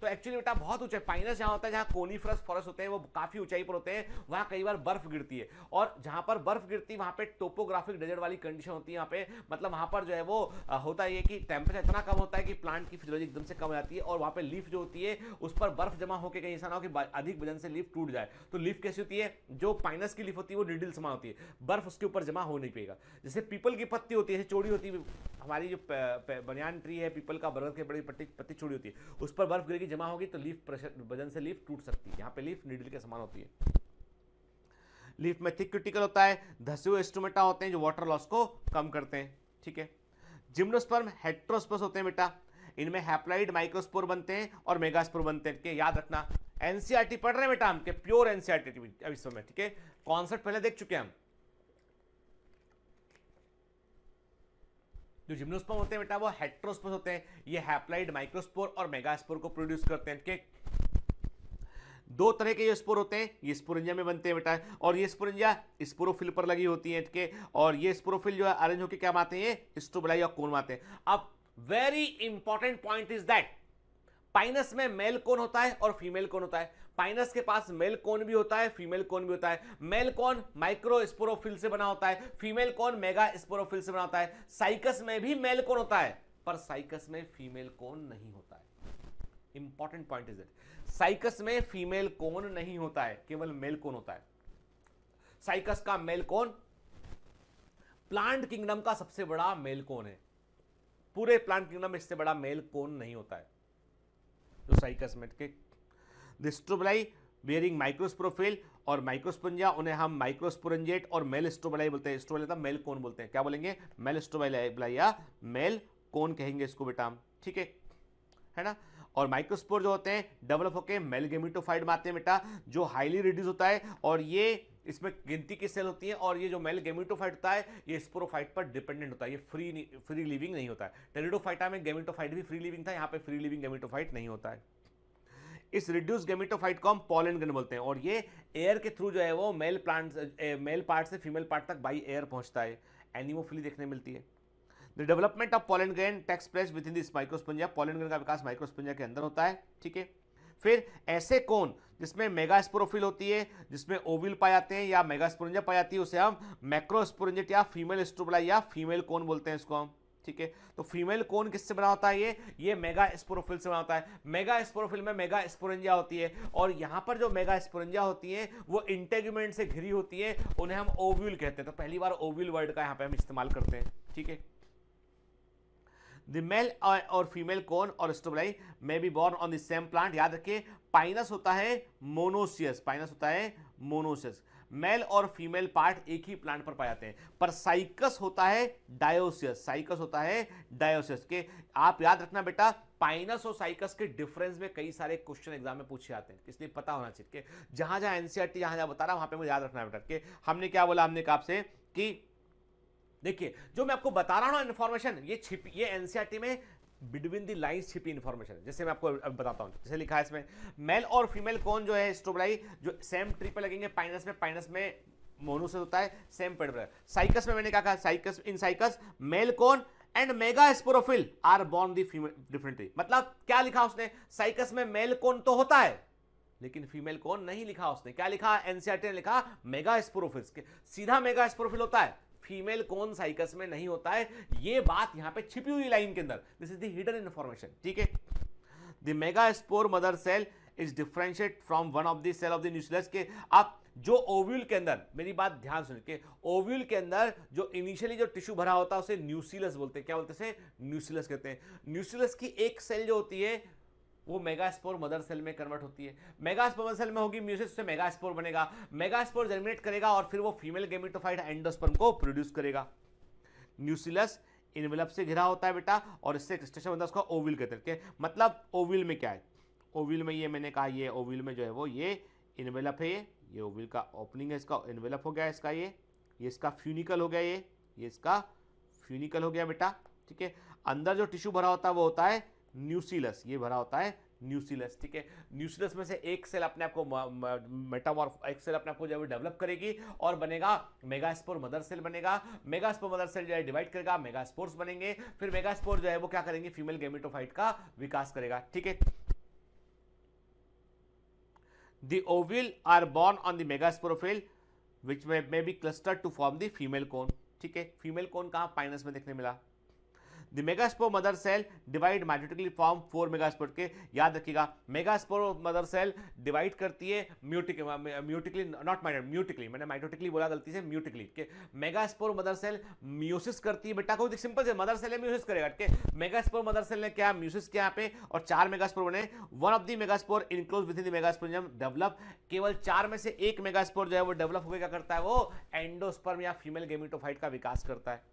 तो एक्चुअली बेटा बहुत ऊंचाई पाइनस जहाँ होता है जहाँ कोनीफ्रस फॉरेस्ट होते हैं वो काफी ऊंचाई पर होते हैं वहाँ कई बार बर्फ गिरती है और जहाँ पर बर्फ गिरती है वहाँ पर टोपोग्राफिक डेजर्ट वाली कंडीशन होती है यहाँ पे मतलब वहाँ पर जो है वो होता है कि टेम्परेचर इतना कम होता है कि प्लांट की फिजोलॉजी एकदम से कम हो जाती है और वहाँ पर लीफ जो होती है उस पर बर्फ जमा होकर कहीं ऐसा ना हो कि अधिक वजन से लीफ टूट जाए तो लीफ कैसी होती है जो पाइनस की लीफ होती है वो डिडिल समा होती है बर्फ उसके ऊपर जमा हो नहीं पाएगा जैसे पीपल की पत्ती होती है चोरी होती है हमारी जो बनियान ट्री है पीपल का बरगद के बड़ी पत्ती पत्ती चोड़ी होती है उस पर बर्फ गिरेगी जमा होगी तो लीफ प्रेशर वजन से लीफ टूट सकती है यहाँ पे लीफ नीडल के समान होती है लीफ में थिक क्यूटिकल होता है धसे हुए एस्टोमेटा होते हैं जो वाटर लॉस को कम करते हैं ठीक है जिम्नोस्पर्म हेट्रोस्पर्स होते हैं बेटा इनमें हैप्लाइड माइक्रोस्पोर बनते हैं और मेगास्पोर बनते हैं याद रखना एनसीआरटी e पढ़ रहे हैं बेटा हम के प्योर एनसीआरटी e अभी समय ठीक है कॉन्सेप्ट पहले देख चुके हैं हम जो जिम्नोस्पर्म होते हैं बेटा वो हेट्रोस्पर्स होते हैं ये हैप्लाइड माइक्रोस्पोर और मेगास्पोर को प्रोड्यूस करते हैं दो तरह के ये स्पोर होते हैं ये स्पोरेंजा में बनते हैं बेटा और ये स्पोरेंजा स्पोरोफिल पर लगी होती है के और ये स्पोरोफिल जो है अरेंज होकर क्या माते हैं स्ट्रोबलाई और कोन माते हैं अब very important point is that Pinus में मेल कौन होता है और फीमेल कौन होता है पाइनस के पास मेल कौन भी होता है फीमेल कौन भी होता है मेल कौन माइक्रो स्पोरोफिल से बना होता है फीमेल कौन मेगा स्पोरोफिल से बना होता है साइकस में भी मेल कौन होता है पर साइकस में फीमेल कौन नहीं होता है important point is it Cycas में फीमेल कौन नहीं होता है केवल मेल कौन होता है साइकस का मेल कौन प्लांट किंगडम का सबसे बड़ा मेल कौन है पूरे प्लांट किंगडम में इससे बड़ा मेल कौन नहीं होता है जो तो साइकस में के डिस्ट्रोबलाई बियरिंग माइक्रोस्प्रोफिल और माइक्रोस्पंजिया उन्हें हम माइक्रोस्पोरेंजेट और मेल स्ट्रोबलाई बोलते हैं स्ट्रोबलाई मेल कौन बोलते हैं क्या बोलेंगे मेल स्ट्रोबलाई या मेल कौन कहेंगे इसको बेटा ठीक है है ना और माइक्रोस्पोर जो होते हैं डेवलप होकर मेलगेमिटोफाइड में आते हैं बेटा जो हाईली रिड्यूस होता है और ये इसमें गिनती की सेल होती है और ये जो मेलगेमिटोफाइट होता है ये स्पोरोफाइट पर डिपेंडेंट होता है ये फ्री फ्री लिविंग नहीं होता है टेरिडोफाइटा में गेमिटोफाइट भी फ्री लिविंग था यहाँ पे फ्री लिविंग गेमिटोफाइट नहीं होता है इस रिड्यूस गेमिटोफाइट को हम पॉलन गन बोलते हैं और ये एयर के थ्रू जो है वो मेल प्लांट मेल पार्ट से फीमेल पार्ट तक बाई एयर पहुंचता है एनिमोफिली देखने मिलती है the development of pollen grain takes place within this microsporangium pollen grain का विकास माइक्रोस्पंजा के अंदर होता है ठीक है फिर ऐसे कौन जिसमें मेगास्पोरोफिल होती है जिसमें ओविल पाए जाते हैं या मेगास्पोरेंजा पाई जाती है उसे हम मैक्रोस्पोरेंजेट या फीमेल स्ट्रोबला या फीमेल कौन बोलते हैं इसको हम ठीक है तो फीमेल कौन किससे बना होता है ये ये मेगा स्पोरोफिल से बना होता है मेगा स्पोरोफिल में मेगा स्पोरेंजिया होती है और यहाँ पर जो मेगा स्पोरेंजिया होती है वो इंटेगमेंट से घिरी होती है उन्हें हम ओव्यूल कहते हैं तो पहली बार ओव्यूल वर्ड का यहाँ पे हम इस्तेमाल करते हैं ठीक है मेल uh, और फीमेल कोन और strobili may be borne on the same plant याद रखिए पाइनस होता है मोनोसियस पाइनस होता है मोनोसियस मेल और फीमेल पार्ट एक ही प्लांट पर पाए जाते हैं पर साइकस होता है डायोसियस साइकस होता है डायोसियस के आप याद रखना बेटा पाइनस और साइकस के डिफरेंस में कई सारे क्वेश्चन एग्जाम में पूछे जाते हैं इसलिए पता होना चाहिए कि जहां जहां एनसीआरटी e जहां जहां बता रहा वहां पर मुझे याद रखना बेटा के हमने क्या बोला हमने कहा आपसे कि देखिए जो मैं आपको बता रहा हूं ना इन्फॉर्मेशन ये छिपी ये एनसीआरटी e में बिटवीन दी लाइन छिपी इन्फॉर्मेशन जैसे मैं आपको बताता हूँ जैसे लिखा है इसमें मेल और फीमेल कौन जो है स्ट्रोबलाई जो सेम ट्री पर लगेंगे पाइनस में पाइनस में मोनोसेस होता है सेम पेड़ पर साइकस में मैंने क्या कहा Cycas in Cycas male cone and megasporophyll are borne the female differently मतलब क्या लिखा उसने साइकस में मेल कौन तो होता है लेकिन फीमेल कौन नहीं लिखा उसने क्या लिखा एनसीआरटी ने लिखा मेगा स्पोरोफिल सीधा मेगा स्पोरोफिल होता है फीमेल कौन साइकस में नहीं होता है ये बात यहां पे छिपी हुई लाइन के अंदर this is the hidden information ठीक है the megaspore mother cell is differentiate from one of the cell of the nucellus के आप जो ओव्यूल के अंदर मेरी बात ध्यान सुन के ओव्यूल के अंदर जो इनिशियली जो टिश्यू भरा होता है उसे न्यूसिलस बोलते हैं क्या बोलते हैं न्यूसिलस कहते हैं न्यूसिलस की एक सेल जो होती है वो मेगास्पोर मदर सेल में कन्वर्ट होती है मेगास्पोर मदर सेल में होगी म्यूसिस से मेगास्पोर बनेगा मेगास्पोर जर्मिनेट करेगा और फिर वो फीमेल गेमिटोफाइट एंडोस्पर्म को प्रोड्यूस करेगा न्यूसिलस इनवेलप से घिरा होता है बेटा और इससे स्टेशन बनता है उसका ओविल कहते हैं मतलब ओविल में क्या है ओविल में ये मैंने कहा ये ओविल में जो है वो ये इनवेलप है ये ये ओविल का ओपनिंग है इसका इनवेलप हो गया इसका ये ये इसका फ्यूनिकल हो गया ये ये इसका फ्यूनिकल हो गया बेटा ठीक है अंदर जो टिश्यू भरा होता है वो होता है न्यूसिलस ये भरा होता है न्यूसिलस ठीक है न्यूसिलस में से एक सेल अपने आप को मेटामॉर्फ एक सेल अपने आप को जो है डेवलप करेगी और बनेगा मेगास्पोर मदर सेल बनेगा मेगास्पोर मदर सेल जो है डिवाइड करेगा मेगास्पोर्स बनेंगे फिर मेगास्पोर जो है वो क्या करेंगे फीमेल गेमिटोफाइट का विकास करेगा ठीक है the ovule are borne on the megasporophyll, which may, may be cluster to form the female cone ठीक है फीमेल कोन कहाँ पाइनस में देखने मिला the megaspore mother cell divide mitotically form four megaspore के याद रखिएगा मेगास्पोर मदर सेल डिवाइड करती है म्यूटिक म्यूटिकली नॉट माइट म्यूटिकली मैंने माइटोटिकली बोला गलती से म्यूटिकली के मेगास्पोर मदर सेल म्यूसिस करती है बेटा को सिंपल से मदर सेल है म्यूसिस करेगा है मेगास्पोर मदर सेल ने क्या म्यूसिस किया यहाँ पे और चार मेगास्पोर बने one of the megaspore enclose within the megasporangium develop केवल चार में से एक मेगास्पोर जो है वो डेवलप होकर क्या करता है वो एंडोस्पर्म या फीमेल गेमिटोफाइट का विकास करता है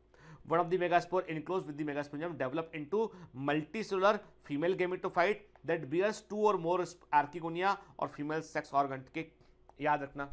one of the megaspore enclose with the megasporangium develop into multicellular female फाइट दैट बियर्स टू और मोर आर्किगोनिया और फीमेल सेक्स ऑर्गन के याद रखना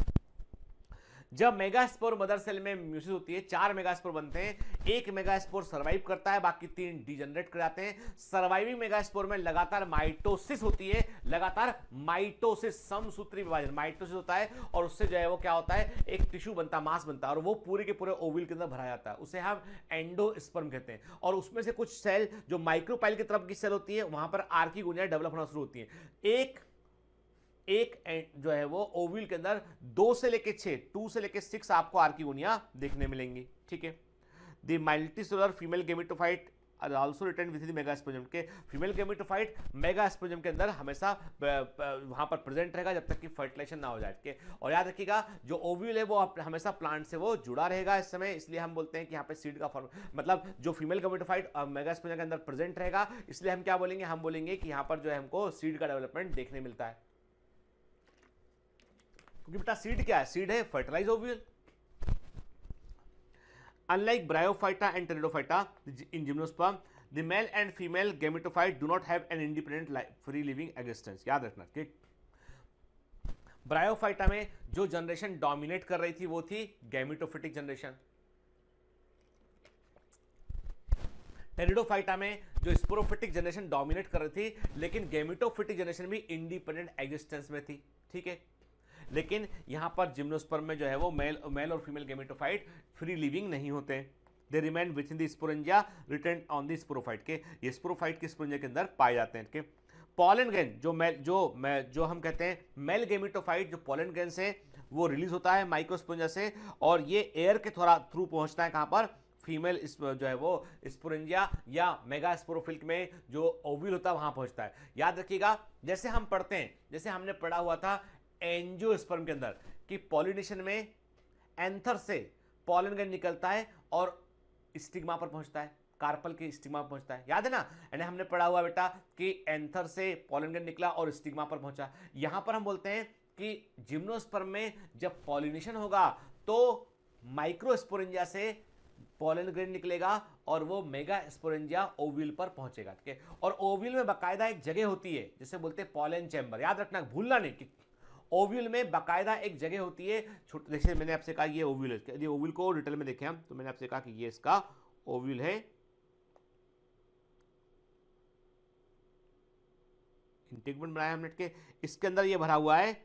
जब मेगास्पोर मदर सेल में म्यूसिस होती है चार मेगास्पोर बनते हैं एक मेगास्पोर सर्वाइव करता है बाकी तीन डिजनरेट कर जाते हैं सर्वाइविंग मेगास्पोर में लगातार माइटोसिस होती है लगातार माइटोसिस समसूत्री विभाजन माइटोसिस होता है और उससे जो है वो क्या होता है एक टिश्यू बनता है मांस बनता है और वो पूरे के पूरे ओविल के अंदर भरा जाता है उसे हम एंडोस्पर्म कहते हैं और उसमें से कुछ सेल जो माइक्रोपाइल की तरफ की सेल होती है वहां पर आर की गुंजाइश डेवलप होना शुरू होती है एक एक जो है वो ओविल के अंदर दो से लेके छः टू से लेके सिक्स आपको आर्क्यूनिया देखने मिलेंगी ठीक है द सोलर female gametophyte also retained with megasporangium के फीमेल गेमिटोफाइट मेगा मेगास्पोजम के अंदर हमेशा वहां पर प्रेजेंट रहेगा जब तक कि फर्टिलाइजेशन ना हो जाए के और याद रखिएगा जो ओव्यूल है वो हमेशा प्लांट से वो जुड़ा रहेगा इस समय इसलिए हम बोलते हैं कि यहाँ पे सीड का फॉर्म मतलब जो फीमेल गेमिटोफाइट मेगा मेगास्पोजम के अंदर प्रेजेंट रहेगा इसलिए हम क्या बोलेंगे हम बोलेंगे कि यहाँ पर जो है हमको सीड का डेवलपमेंट देखने मिलता है क्योंकि बेटा सीड क्या है सीड है fertilize fertilized ovule unlike Bryophyta and Pteridophyta in gymnosperm the male and female gametophyte do not have an independent free living existence याद रखना ठीक ब्रायोफाइटा में जो जनरेशन डोमिनेट कर रही थी वो थी गैमिटोफिटिक जनरेशन टेरिडोफाइटा में जो स्पोरोफिटिक जनरेशन डोमिनेट कर रही थी लेकिन गैमिटोफिटिक जनरेशन भी इंडिपेंडेंट एग्जिस्टेंस में थी ठीक है लेकिन यहाँ पर जिम्नोस्पर्म में जो है वो मेल मेल और फीमेल गेमेटोफाइट फ्री लिविंग नहीं होते they remain within the sporangia retained on the sporophyte के ये स्पुरोफाइट के स्पोरेंजिया के अंदर पाए जाते हैं पॉलन गेंस जो मेल जो मैं जो हम कहते हैं मेल गेमिटोफाइट जो पॉलन गेंस है वो रिलीज होता है माइक्रोस्पुरंजा से और ये एयर के थोड़ा थ्रू पहुंचता है कहाँ पर फीमेल जो है वो स्पुरंजिया या मेगा स्पोरोफिल्क में जो ओविल होता है वहाँ पहुँचता है याद रखिएगा जैसे हम पढ़ते हैं जैसे हमने पढ़ा हुआ था एंजियोस्पर्म के अंदर कि पॉलिनेशन में एंथर से पॉलन गन निकलता है और स्टिग्मा पर पहुंचता है कार्पल के स्टिग्मा पर पहुंचता है याद है ना यानी हमने पढ़ा हुआ बेटा कि एंथर से पॉलन गन निकला और स्टिग्मा पर पहुंचा यहां पर हम बोलते हैं कि जिम्नोस्पर्म में जब पॉलिनेशन होगा तो माइक्रोस्पोरेंजिया से पॉलन ग्रेन निकलेगा और वो मेगा स्पोरेंजिया ओविल पर पहुंचेगा ठीक है और ओविल में बाकायदा एक जगह होती है जिसे बोलते हैं पॉलन चैम्बर याद रखना भूलना नहीं कि ओव्यूल में बाकायदा एक जगह होती है जैसे मैंने आपसे कहा ये ओव्यूल यदि ओव्यूल को डिटेल में देखें हम तो मैंने आपसे कहा कि ये इसका ओव्यूल है इंटेगमेंट बनाया हमने के इसके अंदर ये भरा हुआ है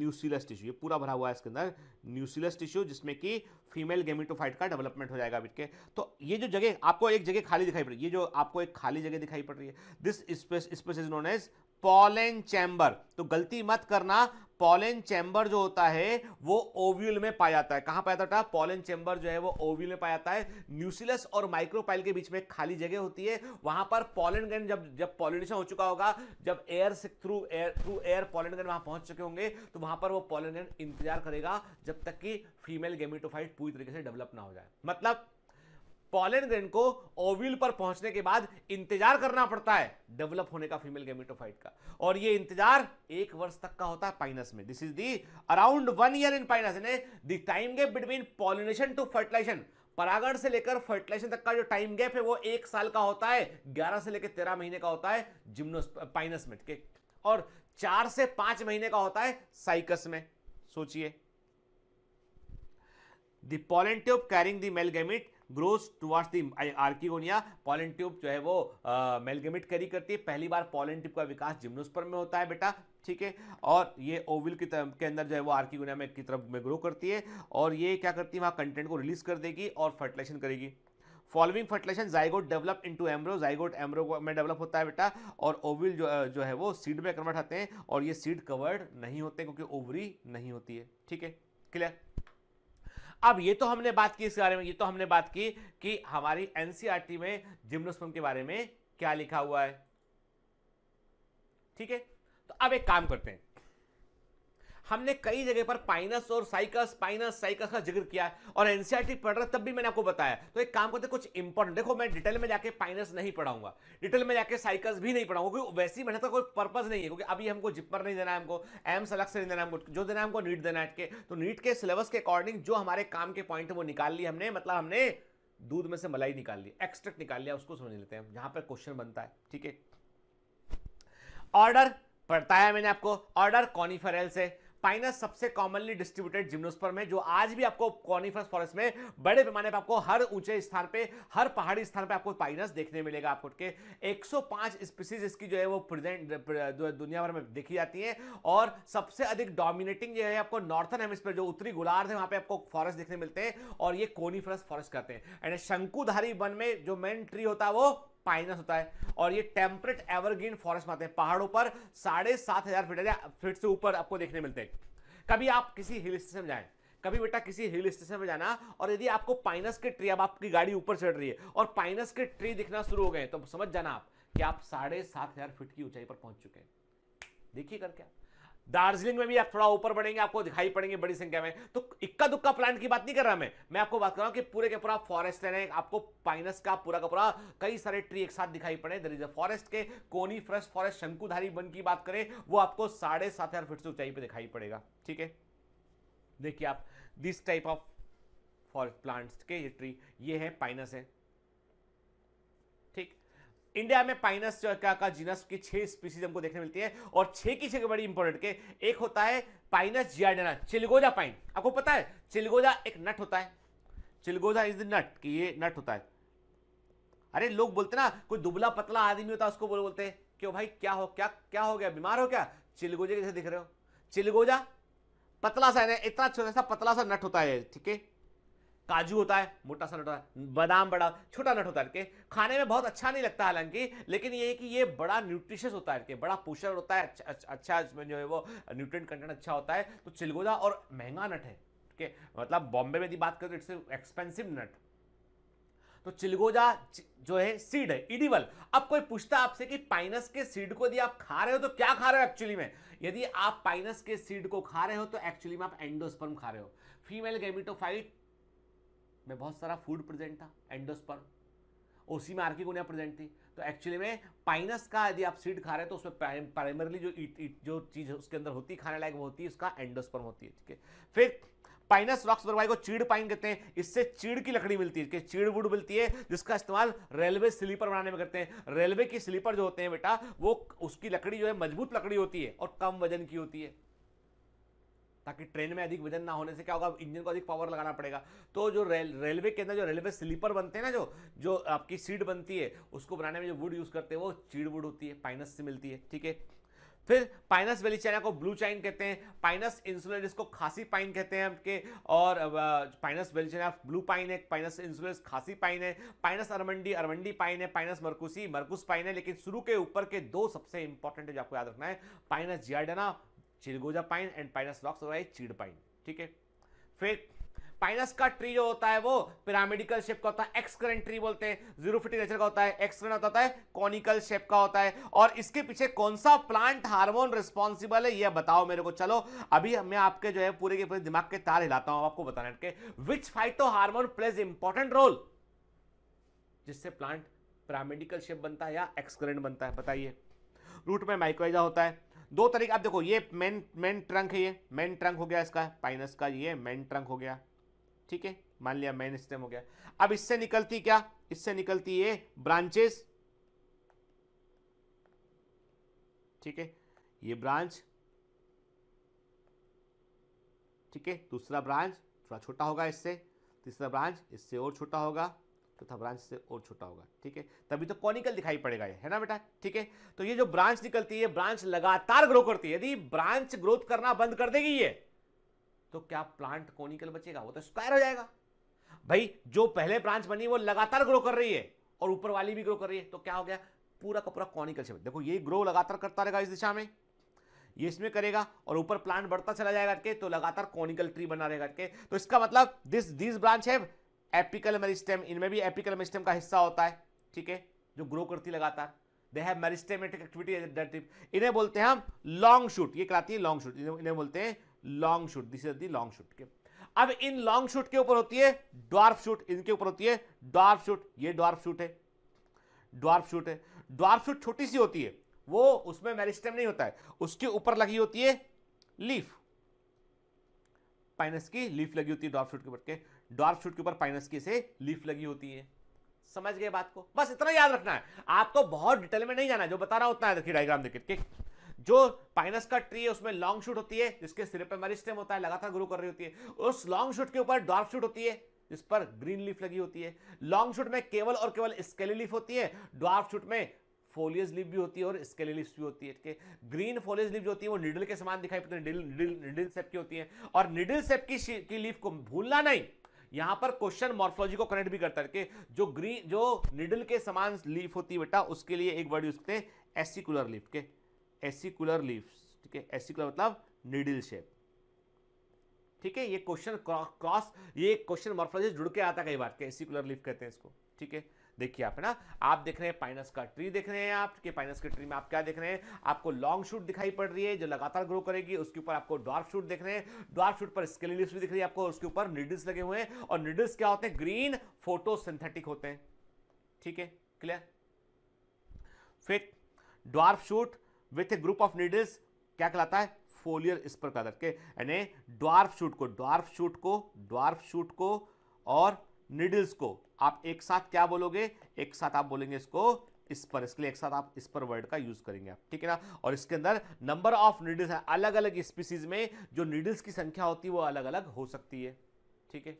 न्यूसिलस टिश्यू ये पूरा भरा हुआ है इसके अंदर न्यूसिलस टिश्यू जिसमें कि फीमेल गेमिटोफाइट का डेवलपमेंट हो जाएगा बिट के तो ये जो जगह आपको एक जगह खाली दिखाई पड़ रही है ये जो आपको एक खाली जगह दिखाई पड़ रही है this space space is known as pollen chamber तो गलती मत करना पॉलन चैम्बर जो होता है वो ओव्यूल में पाया जाता है कहां पाया जाता है पॉलन चैम्बर जो है वो ओव्यूल में पाया जाता है न्यूसिलस और माइक्रोपाइल के बीच में खाली जगह होती है वहां पर पॉलन गन जब जब पॉलिनेशन हो चुका होगा जब एयर से through air through air pollen grain वहां पहुंच चुके होंगे तो वहां पर वो पॉलन गन इंतजार करेगा जब तक कि फीमेल गेमिटोफाइट पूरी तरीके से डेवलप ना हो जाए मतलब पॉलन ग्रेन को ओव्यूल पर पहुंचने के बाद इंतजार करना पड़ता है डेवलप होने का फीमेल गेमिटोफाइट का और ये इंतजार एक वर्ष तक का होता है पाइनस में this is the around one year in Pinus the time gap between pollination to fertilization परागण से लेकर फर्टिलाइजेशन तक का जो टाइम गैप है वो एक साल का होता है ग्यारह से लेकर तेरह महीने का होता है जिम्नोस पाइनस में के और चार से पांच महीने का होता है साइकस में सोचिए the carrying the male gamete grows towards the archegonia pollen tube जो है वो मेलगेमिट कैरी करती है पहली बार पॉलन ट्यूब का विकास जिम्नोस्पर में होता है बेटा ठीक है और ये ओविल की तरफ के अंदर जो है वो आर्किगोनिया में की तरफ में ग्रो करती है और ये क्या करती है वहाँ कंटेंट को रिलीज कर देगी और फर्टिलाइजेशन करेगी following fertilization zygote develop into embryo zygote embryo में डेवलप होता है बेटा और ओविल जो जो है वो सीड में कन्वर्ट आते हैं और ये सीड कवर्ड नहीं होते क्योंकि ओवरी नहीं होती है ठीक है क्लियर अब ये तो हमने बात की इस बारे में ये तो हमने बात की कि हमारी एनसीआरटी e में जिम्नोस्पर्म के बारे में क्या लिखा हुआ है ठीक है तो अब एक काम करते हैं हमने कई जगह पर पाइनस और साइकस पाइनस साइकस का जिक्र किया और एनसीआरटी पढ़ रहा तब भी मैंने आपको बताया तो एक काम करते कुछ इंपॉर्टेंट देखो मैं डिटेल में जाके पाइनस नहीं पढ़ाऊंगा डिटेल में जाके साइकस भी नहीं पढ़ाऊंगा क्योंकि वैसी मेहनत का कोई पर्पज नहीं है क्योंकि अभी हमको जिपर नहीं देना है हमको एम्स अलग से नहीं देना हमको जो देना है हमको नीट देना है के तो नीट के सिलेबस के अकॉर्डिंग जो हमारे काम के पॉइंट है वो निकाल लिए हमने मतलब हमने दूध में से मलाई निकाल ली एक्सट्रैक्ट निकाल लिया उसको समझ लेते हैं जहां पर क्वेश्चन बनता है ठीक है ऑर्डर पढ़ताया मैंने आपको ऑर्डर कॉनिफेरल से पाइनस सबसे कॉमनली डिस्ट्रीब्यूटेड जिम्नोस्पर्म है जो आज भी आपको कॉनिफर्स फॉरेस्ट में बड़े पैमाने पर आपको हर ऊंचे स्थान पे हर पहाड़ी स्थान पे आपको पाइनस देखने मिलेगा आपको के 105 स्पीसीज इसकी जो है वो प्रेजेंट दुनिया भर में देखी जाती है और सबसे अधिक डोमिनेटिंग जो है आपको नॉर्थन हेमिस्फीयर जो उत्तरी गोलार्ध है वहां पे आपको फॉरेस्ट देखने मिलते हैं और ये कॉनिफरस फॉरेस्ट कहते हैं एंड शंकुधारी वन में जो मेन ट्री होता है वो पाइनस होता है और ये टेम्परेट एवरग्रीन फॉरेस्ट में आते हैं पहाड़ों पर साढ़े सात हजार फीट फीट से ऊपर आपको देखने मिलते हैं कभी आप किसी हिल स्टेशन में जाएं कभी बेटा किसी हिल स्टेशन में जाना और यदि आपको पाइनस के ट्री अब आपकी गाड़ी ऊपर चढ़ रही है और पाइनस के ट्री दिखना शुरू हो गए तो समझ जाना आप कि आप साढ़े सात हजार फीट की ऊंचाई पर पहुंच चुके हैं देखिए करके आप दार्जिलिंग में भी आप थोड़ा ऊपर बढ़ेंगे आपको दिखाई पड़ेंगे बड़ी संख्या में तो इक्का दुक्का प्लांट की बात नहीं कर रहा मैं मैं आपको बात कर रहा हूँ कि पूरे के पूरा फॉरेस्ट है आपको पाइनस का पूरा का पूरा कई सारे ट्री एक साथ दिखाई पड़े दर इज अ फॉरेस्ट के कोनी फ्रेश फॉरेस्ट शंकुधारी वन की बात करें वो आपको साढ़े सात हजार फीट से ऊंचाई पर दिखाई पड़ेगा ठीक है देखिए आप this type of forest plants के ये ट्री ये है पाइनस है इंडिया में पाइनस का, का जीनस की छह स्पीसीज हमको देखने मिलती है और छह की छह बड़ी इंपॉर्टेंट के एक होता है पाइनस जियाडेना चिलगोजा पाइन आपको पता है चिलगोजा एक नट होता है चिलगोजा इज द नट कि ये नट होता है अरे लोग बोलते ना कोई दुबला पतला आदमी होता है उसको बोल बोलते हैं क्यों भाई क्या हो क्या क्या हो गया बीमार हो क्या चिलगोजे कैसे दिख रहे हो चिलगोजा पतला सा इतना छोटा सा पतला सा नट होता है ठीक है काजू होता है मोटा सा नट होता है बादाम बड़ा छोटा नट होता है इनके खाने में बहुत अच्छा नहीं लगता हालांकि लेकिन ये कि ये बड़ा न्यूट्रिशियस होता है इनके बड़ा पोषण होता है अच्छा, अच्छा अच्छा इसमें जो है वो न्यूट्रिएंट कंटेंट अच्छा होता है तो चिलगोजा और महंगा नट है के मतलब बॉम्बे में यदि बात करें तो इट्स एक्सपेंसिव नट तो चिलगोजा जो है सीड है इडिवल अब कोई पूछता आपसे कि पाइनस के सीड को यदि आप खा रहे हो तो क्या खा रहे हो एक्चुअली में यदि आप पाइनस के सीड को खा रहे हो तो एक्चुअली में आप एंडोस्पर्म खा रहे हो फीमेल गेमिटोफाइट में बहुत सारा फूड प्रेजेंट था एंडोस्पर्म उसी में आर्की गुनिया प्रेजेंट थी तो एक्चुअली में पाइनस का यदि आप सीड खा रहे हैं तो उसमें प्राइमरली जो इट, इट, जो चीज़ उसके अंदर होती खाने लायक वो होती है उसका एंडोस्पर्म होती है ठीक है फिर पाइनस रॉक्स बरवाई को चीड़ पाइन कहते हैं इससे चीड़ की लकड़ी मिलती है चीड़ वुड मिलती है जिसका इस्तेमाल रेलवे स्लीपर बनाने में करते हैं रेलवे की स्लीपर जो होते हैं बेटा वो उसकी लकड़ी जो है मजबूत लकड़ी होती है और कम वजन की होती है ताकि ट्रेन में अधिक वजन ना होने से क्या होगा इंजन को अधिक पावर लगाना पड़ेगा तो जो रेल रेलवे के अंदर जो रेलवे स्लीपर बनते हैं ना जो जो आपकी सीट बनती है उसको बनाने में जो वुड यूज़ करते हैं वो चीड़ वुड होती है पाइनस से मिलती है ठीक है फिर पाइनस चाइना को ब्लू चाइन कहते हैं पाइनस इंसुलर इसको खासी पाइन कहते हैं आपके और Pinus wallichiana blue pine है पाइनस इंसुलर खासी पाइन है पाइनस अरमंडी अरमंडी पाइन है पाइनस मरकुसी मरकुस पाइन है लेकिन शुरू के ऊपर के दो सबसे इंपॉर्टेंट है जो आपको याद रखना है Pinus gerardiana chilgoza pine and Pinus roxburghii और चीड़ पाइन ठीक है फिर पाइनस का ट्री जो होता है वो पिरामिडिकल शेप का होता है एक्सकरेंट ट्री बोलते हैं जीरो फिटी नेचर का होता है एक्सकरेंट होता है कॉनिकल शेप का होता है और इसके पीछे कौन सा प्लांट हार्मोन रिस्पॉन्सिबल है ये बताओ मेरे को चलो अभी मैं आपके जो है पूरे के पूरे दिमाग के तार हिलाता हूं आपको बताना के which phytohormone plays important role जिससे प्लांट पिरामिडिकल शेप बनता है या एक्सकरेंट बनता है बताइए रूट में माइक्रोइजा होता है दो तरीके आप देखो ये मेन मेन ट्रंक है ये मेन ट्रंक हो गया इसका पाइनस का ये मेन ट्रंक हो गया ठीक है मान लिया मेन स्टेम हो गया अब इससे निकलती क्या इससे निकलती ये ब्रांचेस ठीक है ये ब्रांच ठीक है दूसरा ब्रांच थोड़ा छोटा होगा इससे तीसरा ब्रांच इससे और छोटा होगा तथा तो ब्रांच से और छोटा होगा ठीक है तभी तो कॉनिकल दिखाई पड़ेगा ये है ना बेटा ठीक है तो ये जो ब्रांच निकलती है ब्रांच लगातार ग्रो करती है यदि ब्रांच ग्रोथ करना बंद कर देगी ये तो क्या प्लांट कॉनिकल बचेगा वो तो स्क्वायर हो जाएगा भाई जो पहले ब्रांच बनी वो लगातार ग्रो कर रही है और ऊपर वाली भी ग्रो कर रही है तो क्या हो गया पूरा का पूरा कॉनिकल शेप देखो ये ग्रो लगातार करता रहेगा इस दिशा में ये इसमें करेगा और ऊपर प्लांट बढ़ता चला जाएगा के तो लगातार कॉनिकल ट्री बना रहेगा के तो इसका मतलब दिस दिस ब्रांच है एपिकल मेरिस्टेम इनमें भी एपिकल मेरिस्टेम का हिस्सा होता है ठीक है जो ग्रो करती लगातार दे हैव मेरिस्टेमेटिक एक्टिविटी इन्हें बोलते हैं हम लॉन्ग शूट ये कराती है लॉन्ग शूट इन्हें बोलते हैं long shoot this is the long shoot के अब इन लॉन्ग शूट के ऊपर होती है ड्वार्फ शूट इनके ऊपर होती है ड्वार्फ शूट ये ड्वार्फ शूट है ड्वार्फ शूट है ड्वार्फ शूट छोटी सी होती है वो उसमें मेरिस्टेम नहीं होता है उसके ऊपर लगी होती है लीफ पाइनस की लीफ लगी होती है ड्वार्फ शूट के ऊपर के डॉर्फ शूट के ऊपर पाइनस की से लीफ लगी होती है समझ गए बात को बस इतना याद रखना है आपको बहुत डिटेल में नहीं जाना जो बता रहा उतना है देखिए डायग्राम देखिए जो पाइनस का ट्री है उसमें लॉन्ग शूट होती है जिसके सिरे पर मरी स्टेम होता है लगातार ग्रो कर रही होती है उस लॉन्ग शूट के ऊपर डॉर्फ शूट होती है जिस पर ग्रीन लीफ लगी होती है लॉन्ग शूट में केवल और केवल स्केली लीफ होती है डॉर्फ शूट में फोलियस लीफ भी होती है और स्केली लीफ भी होती है ठीक है ग्रीन फोलियस लीफ जो होती है वो निडल के समान दिखाई पड़ती है निडल सेप की होती है और निडल सेप की लीफ को भूलना नहीं यहां पर क्वेश्चन मॉर्फोलॉजी को कनेक्ट भी करता है कि जो ग्रीन जो निडल के समान लीफ होती है बेटा उसके लिए एक वर्ड यूज करते हैं एसिकुलर लीफ के एसिकुलर लीफ ठीक है एसिकुलर मतलब निडिल शेप ठीक है ये क्वेश्चन क्रॉस ये क्वेश्चन मॉर्फोलॉजी जुड़ के आता कई बार के सिकुलर लिफ कहते हैं इसको ठीक है देखिए आप है ना आप देख रहे हैं पाइनस का ट्री देख रहे हैं आप के पाइनस के ट्री में आप क्या देख रहे हैं आपको लॉन्ग शूट दिखाई पड़ रही है जो लगातार ग्रो करेगी उसके ऊपर आपको डॉर्फ शूट देख रहे हैं डॉर्फ शूट पर स्केली लिप्स भी दिख रही है आपको उसके ऊपर निडल्स लगे हुए हैं और निडल्स क्या होते हैं ग्रीन फोटो सिंथेटिक होते हैं ठीक है क्लियर फिर dwarf shoot with a group of needles क्या कहलाता है फोलियर इस प्रकार करके यानी ड्वार्फ शूट को ड्वार्फ शूट को ड्वार्फ शूट को और निडल्स को आप एक साथ क्या बोलोगे एक साथ आप बोलेंगे इसको इस पर इसके लिए एक साथ आप इस पर वर्ड का यूज करेंगे आप ठीक है ना और इसके अंदर नंबर ऑफ निडल्स है अलग अलग स्पीसीज में जो निडल्स की संख्या होती है वो अलग अलग हो सकती है ठीक है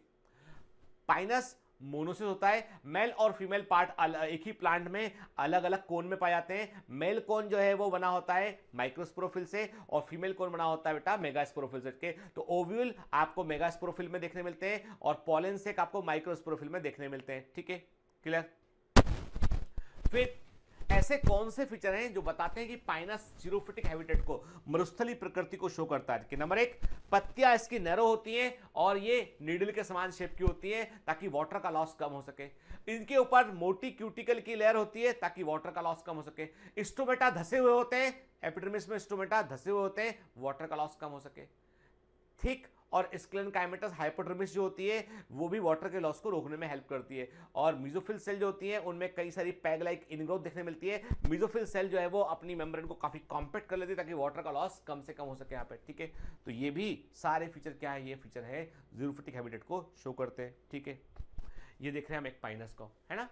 पाइनस मोनोसिस होता है मेल और फीमेल पार्ट एक ही प्लांट में अलग अलग कोन में पाए जाते हैं मेल कोन जो है वो बना होता है माइक्रोस्प्रोफिल से और फीमेल कोन बना होता है बेटा मेगास्प्रोफिल से के तो ओव्यूल आपको मेगास्प्रोफिल में देखने मिलते हैं और पॉलन से आपको माइक्रोस्प्रोफिल में देखने मिलते हैं ठीक है क्लियर फिर ऐसे कौन से फीचर हैं जो बताते हैं कि पाइनस जीरोफिटिक हैबिटेट को मरुस्थली प्रकृति को शो करता है कि नंबर एक पत्तियां इसकी नैरो होती हैं और ये नीडल के समान शेप की होती हैं ताकि वाटर का लॉस कम हो सके इनके ऊपर मोटी क्यूटिकल की लेयर होती है ताकि वाटर का लॉस कम हो सके स्टोमेटा धसे हुए होते हैं एपिडर्मिस में स्टोमेटा धसे हुए होते हैं वाटर का लॉस कम हो सके ठीक और काइमेटस हाइपोड्रमिस जो होती है वो भी वाटर के लॉस को रोकने में हेल्प करती है और मिजोफिल सेल जो होती है उनमें कई सारी पैग लाइक इनग्रोथ देखने मिलती है मिजोफिल सेल जो है वो अपनी मेम्ब्रेन को काफ़ी कॉम्पैक्ट कर लेती है ताकि वाटर का लॉस कम से कम हो सके यहाँ पर ठीक है तो ये भी सारे फीचर क्या है ये फीचर है जीरोफिटिक हैबिटेट को शो करते हैं ठीक है ये देख रहे हैं हम एक पाइनस को है ना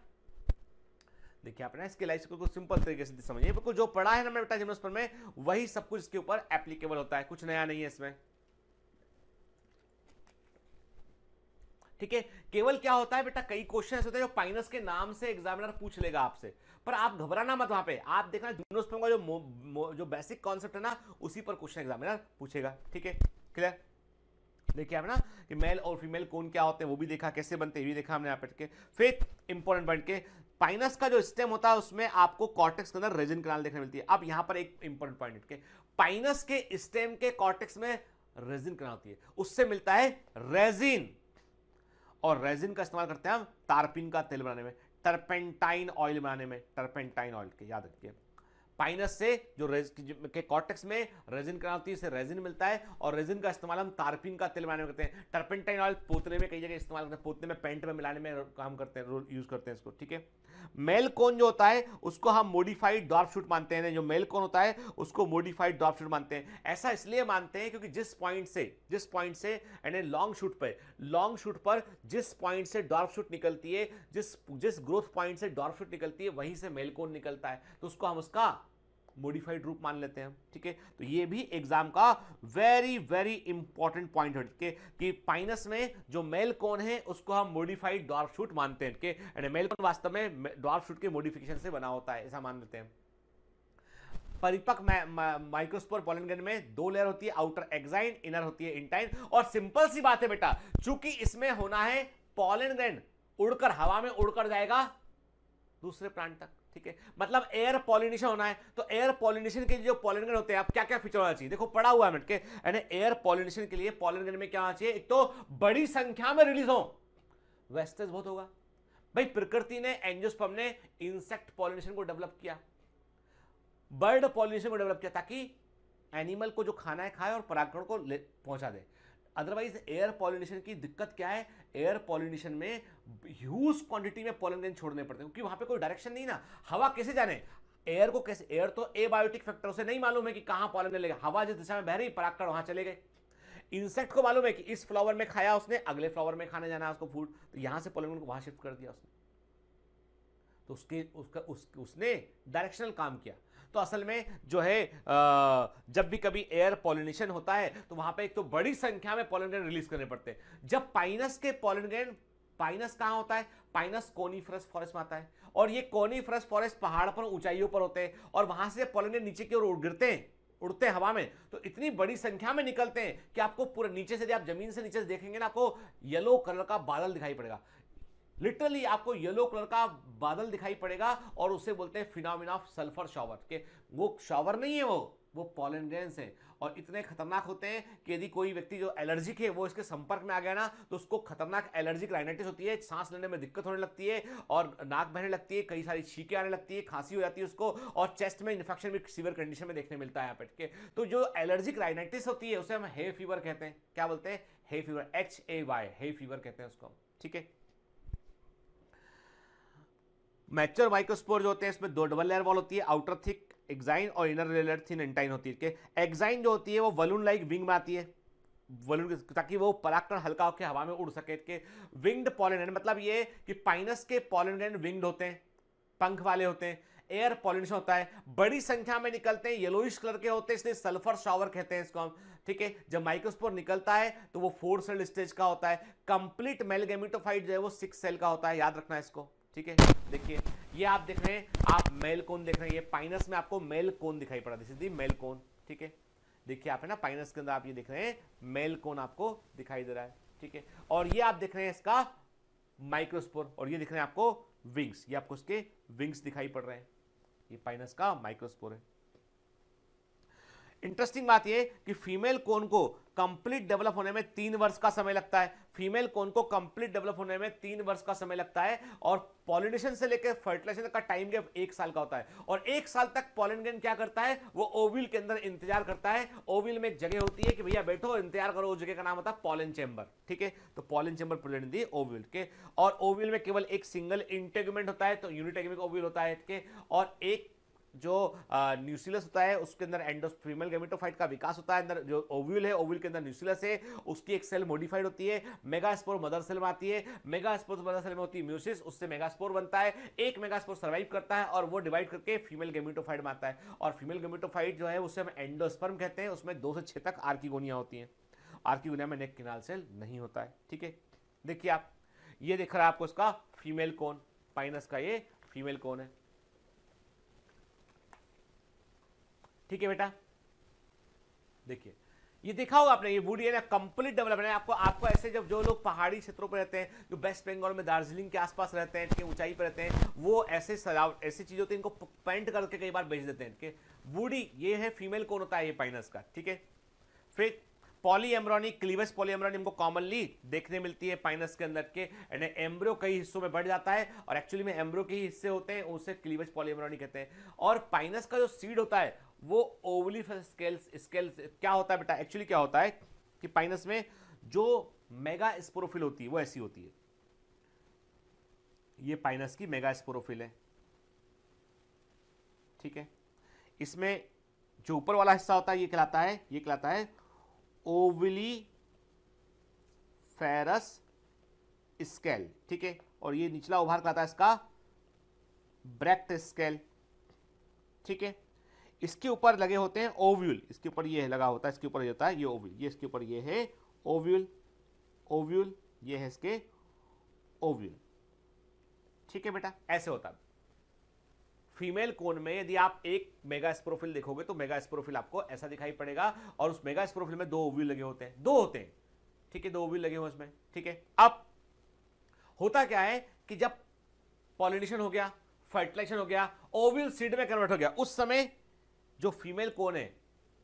देखिए आपने इसके लाइफ को सिंपल तरीके से समझिए बिल्कुल जो पढ़ा है ना मैं बेटा जिम्नोस्पर में वही सब कुछ इसके ऊपर एप्लीकेबल होता है कुछ नया नहीं है इसमें ठीक है केवल क्या होता है बेटा कई क्वेश्चन ऐसे होते हैं जो पाइनस के नाम से एग्जामिनर पूछ लेगा आपसे पर आप घबराना मत वहां पे आप देखना जूनोस्पर्म का जो मो, मो, जो बेसिक कॉन्सेप्ट है ना उसी पर क्वेश्चन एग्जामिनर पूछेगा ठीक है क्लियर देखिए हमने ना कि मेल और फीमेल कौन क्या होते हैं वो भी देखा कैसे बनते हैं भी देखा हमने यहाँ पे फिर इंपॉर्टेंट पॉइंट के पाइनस का जो स्टेम होता है उसमें आपको कॉर्टेक्स के अंदर रेजिन कनाल देखने मिलती है अब यहां पर एक इंपॉर्टेंट पॉइंट के पाइनस के स्टेम के कॉर्टेक्स में रेजिन कनाल होती है उससे मिलता है रेजिन और रेजिन का इस्तेमाल करते हैं हम तारपिन का तेल बनाने में टर्पेंटाइन ऑयल बनाने में टर्पेंटाइन ऑयल के याद रखिए पाइनस से जो रेज के कॉटेक्स में रेजिन क्रांति से रेजिन मिलता है और रेजिन का इस्तेमाल हम तारपिन का तेल बनाने में करते हैं टर्पेंटाइन ऑयल पोतने में कई जगह इस्तेमाल करते हैं पोतने में पेंट में मिलाने में काम करते हैं यूज़ करते हैं इसको ठीक है मेल कोन जो होता है उसको हम मोडिफाइड ड्रॉप शूट मानते हैं जो मेल कोन होता है उसको मोडिफाइड ड्रॉप शूट मानते हैं ऐसा इसलिए मानते हैं क्योंकि जिस पॉइंट से जिस पॉइंट से यानी लॉन्ग शूट पर लॉन्ग शूट पर जिस पॉइंट से ड्रॉप शूट निकलती है जिस जिस ग्रोथ पॉइंट से ड्रॉप शूट निकलती है वहीं से मेल कोन निकलता है तो उसको हम उसका मॉडिफाइड रूप मान लेते हैं ठीक है तो ये भी एग्जाम का वेरी वेरी इंपॉर्टेंट पॉइंट है ठीक है कि पाइनस में जो मेल कौन है उसको हम मॉडिफाइड डॉर्फ शूट मानते हैं ठीक है एंड मेल कौन वास्तव में डॉर्फ शूट के मॉडिफिकेशन से बना होता है ऐसा मान लेते हैं परिपक माइक्रोस्पोर पॉलिनगन में दो लेयर होती है आउटर एक्साइन इनर होती है इंटाइन और सिंपल सी बात है बेटा चूंकि इसमें होना है पॉलिनगन उड़कर हवा में उड़कर जाएगा दूसरे प्लांट तक ठीक है मतलब एयर पॉलिनेशन होना है तो एयर पॉलिनेशन के लिए जो पॉलिनगन होते हैं आप क्या क्या फीचर होना चाहिए देखो पड़ा हुआ है मिनट के एयर पॉलिनेशन के लिए पॉलिनगन में क्या होना चाहिए एक तो बड़ी संख्या में रिलीज हो वेस्टेज बहुत होगा भाई प्रकृति ने एंजोस्पम ने इंसेक्ट पॉलिनेशन को डेवलप किया बर्ड पॉलिनेशन को डेवलप किया ताकि एनिमल को जो खाना है खाए और परागण को पहुंचा दे अदरवाइज एयर पॉलिनेशन की दिक्कत क्या है एयर पॉलिनेशन में ह्यूज क्वांटिटी में पॉलिन छोड़ने पड़ते हैं क्योंकि वहां पे कोई डायरेक्शन नहीं ना हवा कैसे जाने एयर को कैसे एयर तो एबायोटिक फैक्टर से नहीं मालूम है कि कहां पॉलन लेगा हवा जिस दिशा में बह रही पराक्कड़ वहां चले गए इंसेक्ट को मालूम है कि इस फ्लावर में खाया उसने अगले फ्लावर में खाने जाना है उसको फूड तो यहां से पॉलन को वहां शिफ्ट कर दिया उसने तो उसके उसका उस, उसने डायरेक्शनल काम किया तो असल में जो है जब भी कभी एयर पॉलिनेशन होता है तो वहां पर एक तो बड़ी संख्या में पॉलिनग्रेन रिलीज करने पड़ते हैं जब पाइनस के पॉलिनग्रेन पाइनस कहाँ होता है पाइनस कोनीफ्रस फॉरेस्ट में आता है और ये कोनीफ्रस फॉरेस्ट पहाड़ पर ऊंचाइयों पर होते हैं और वहां से पॉलिनग्रेन नीचे की ओर उड़ गिरते हैं उड़ते हैं हवा में तो इतनी बड़ी संख्या में निकलते हैं कि आपको पूरा नीचे से आप जमीन से नीचे से देखेंगे ना आपको येलो कलर का बादल दिखाई पड़ेगा लिटरली आपको येलो कलर का बादल दिखाई पड़ेगा और उसे बोलते हैं फिनोमिना ऑफ सल्फर शॉवर के वो शॉवर नहीं है वो वो पॉलन ग्रेन्स हैं और इतने खतरनाक होते हैं कि यदि कोई व्यक्ति जो एलर्जिक है वो इसके संपर्क में आ गया ना तो उसको खतरनाक एलर्जिक राइनाइटिस होती है सांस लेने में दिक्कत होने लगती है और नाक बहने लगती है कई सारी छीके आने लगती है खांसी हो जाती है उसको और चेस्ट में इन्फेक्शन भी सीवियर कंडीशन में देखने मिलता है यहाँ पेट के तो जो एलर्जिक राइनाइटिस होती है उसे हम हे फीवर कहते हैं क्या बोलते हैं hay fever H A Y hay fever कहते हैं उसको ठीक है मैच्योर माइक्रोस्पोर जो होते हैं इसमें दो डबल लेयर वॉल होती है आउटर थिक एक्जाइन और इनर लेयर थिन एंटाइन होती है एक्साइन जो होती है वो वलून लाइक विंग में आती है वलून ताकि वो पराक्रण हल्का होकर हवा में उड़ सके के विंग्ड पॉलिनेट मतलब ये कि पाइनस के पॉलिनेट विंग्ड होते हैं पंख वाले होते हैं एयर पॉल्यूशन होता है बड़ी संख्या में निकलते हैं येलोइश कलर के होते हैं इसलिए सल्फर शावर कहते हैं इसको हम ठीक है जब माइक्रोस्पोर निकलता है तो वो फोर सेल स्टेज का होता है कंप्लीट मेलगेमिटोफाइट जो है वो सिक्स सेल का होता है याद रखना इसको ठीक है देखिए ये आप देख रहे हैं आप मेल कोन देख रहे हैं ये पाइनस में आपको मेल कोन दिखाई पड़ा दिस दी मेल कोन ठीक है देखिए आप है ना पाइनस के अंदर आप ये देख रहे हैं मेल कोन आपको दिखाई दे रहा है ठीक है और ये आप देख रहे हैं इसका माइक्रोस्पोर और ये दिख रहे हैं आपको विंग्स ये आपको इसके विंग्स दिखाई पड़ रहे हैं ये पाइनस का माइक्रोस्पोर है इंटरेस्टिंग बात ये कि फीमेल कोन को कंप्लीट डेवलप होने में तीन वर्ष का समय लगता है फीमेल कोन को कंप्लीट डेवलप होने में तीन वर्ष का समय लगता है और पॉलिनेशन से लेकर फर्टिलाइजेशन का टाइम गैप एक साल का होता है और एक साल तक पॉलिनगन क्या करता है वो ओविल के अंदर इंतजार करता है ओविल में एक जगह होती है कि भैया बैठो इंतजार करो जगह का नाम होता है पॉलिन चैम्बर ठीक है तो pollen chamber present the ovule के और ओविल में केवल एक सिंगल इंटेगमेंट होता है तो यूनिटेगमिक ओविल होता है और एक जो न्यूसिलस होता है उसके अंदर एंडो फीमेल गेमेटोफाइट का विकास होता है अंदर जो ओव्यूल है ओव्यूल के अंदर न्यूसिलस है उसकी एक सेल मॉडिफाइड होती है मेगास्पोर मदर सेल में आती है मेगास्पोर मदर सेल में होती है म्यूसिस उससे मेगास्पोर बनता है एक मेगास्पोर सर्वाइव करता है और वो डिवाइड करके फीमेल गेमिटोफाइड में आता है और फीमेल गेमिटोफाइट जो है उसे हम एंडोस्पर्म कहते हैं उसमें दो से छः तक आर्कीगोनिया होती हैं आर्कीगोनिया में नेक किनाल सेल नहीं होता है ठीक है देखिए आप ये देख रहा है आपको इसका फीमेल कौन पाइनस का ये फीमेल कौन है ठीक है बेटा देखिए ये देखा होगा आपने ये वुड एरिया कंप्लीट डेवलपमेंट है आपको आपको ऐसे जब जो लोग पहाड़ी क्षेत्रों पर रहते हैं जो वेस्ट बंगाल में दार्जिलिंग के आसपास रहते हैं ठीक है ऊंचाई पर रहते हैं वो ऐसे सजावट ऐसी चीज़ होती है इनको पेंट करके कई बार बेच देते हैं ठीक है वुडी ये है फीमेल कौन होता है ये पाइनस का ठीक है फिर पॉली एमरोनी क्लीवस पॉली एमरोनी हमको कॉमनली देखने मिलती है पाइनस के अंदर के एंड एम्ब्रो कई हिस्सों में बढ़ जाता है और एक्चुअली में एम्ब्रो के हिस्से होते हैं उसे क्लीवस पॉली एमरोनी कहते हैं और पाइनस का जो सीड होता है वो ओवली स्केल्स स्केल्स क्या होता है बेटा एक्चुअली क्या होता है कि पाइनस में जो मेगा स्पोरोफिल होती है वो ऐसी होती है ये पाइनस की मेगा स्पोरोफिल है ठीक है इसमें जो ऊपर वाला हिस्सा होता है ये कहलाता है ये कहलाता है ओवली फेरस स्केल ठीक है और ये निचला उभार कहलाता है इसका ब्रैक्ट स्केल ठीक है इसके ऊपर लगे होते हैं ओव्यूल इसके ऊपर ये लगा होता है इसके ऊपर ये होता है ये ओव्यूल ये इसके ऊपर ये है ओव्यूल ओव्यूल ये है इसके ओव्यूल ठीक है बेटा ऐसे होता है फीमेल कोन में यदि आप एक मेगा स्प्रोफिल देखोगे तो मेगा स्प्रोफिल आपको ऐसा दिखाई पड़ेगा और उस मेगा स्प्रोफिल में दो ओव्यूल लगे होते हैं दो होते हैं ठीक है दो ओव्यूल लगे हुए उसमें ठीक है अब होता क्या है कि जब पॉलिनेशन हो गया फर्टिलाइजेशन हो गया ओव्यूल सीड में कन्वर्ट हो गया उस समय जो फीमेल कोन है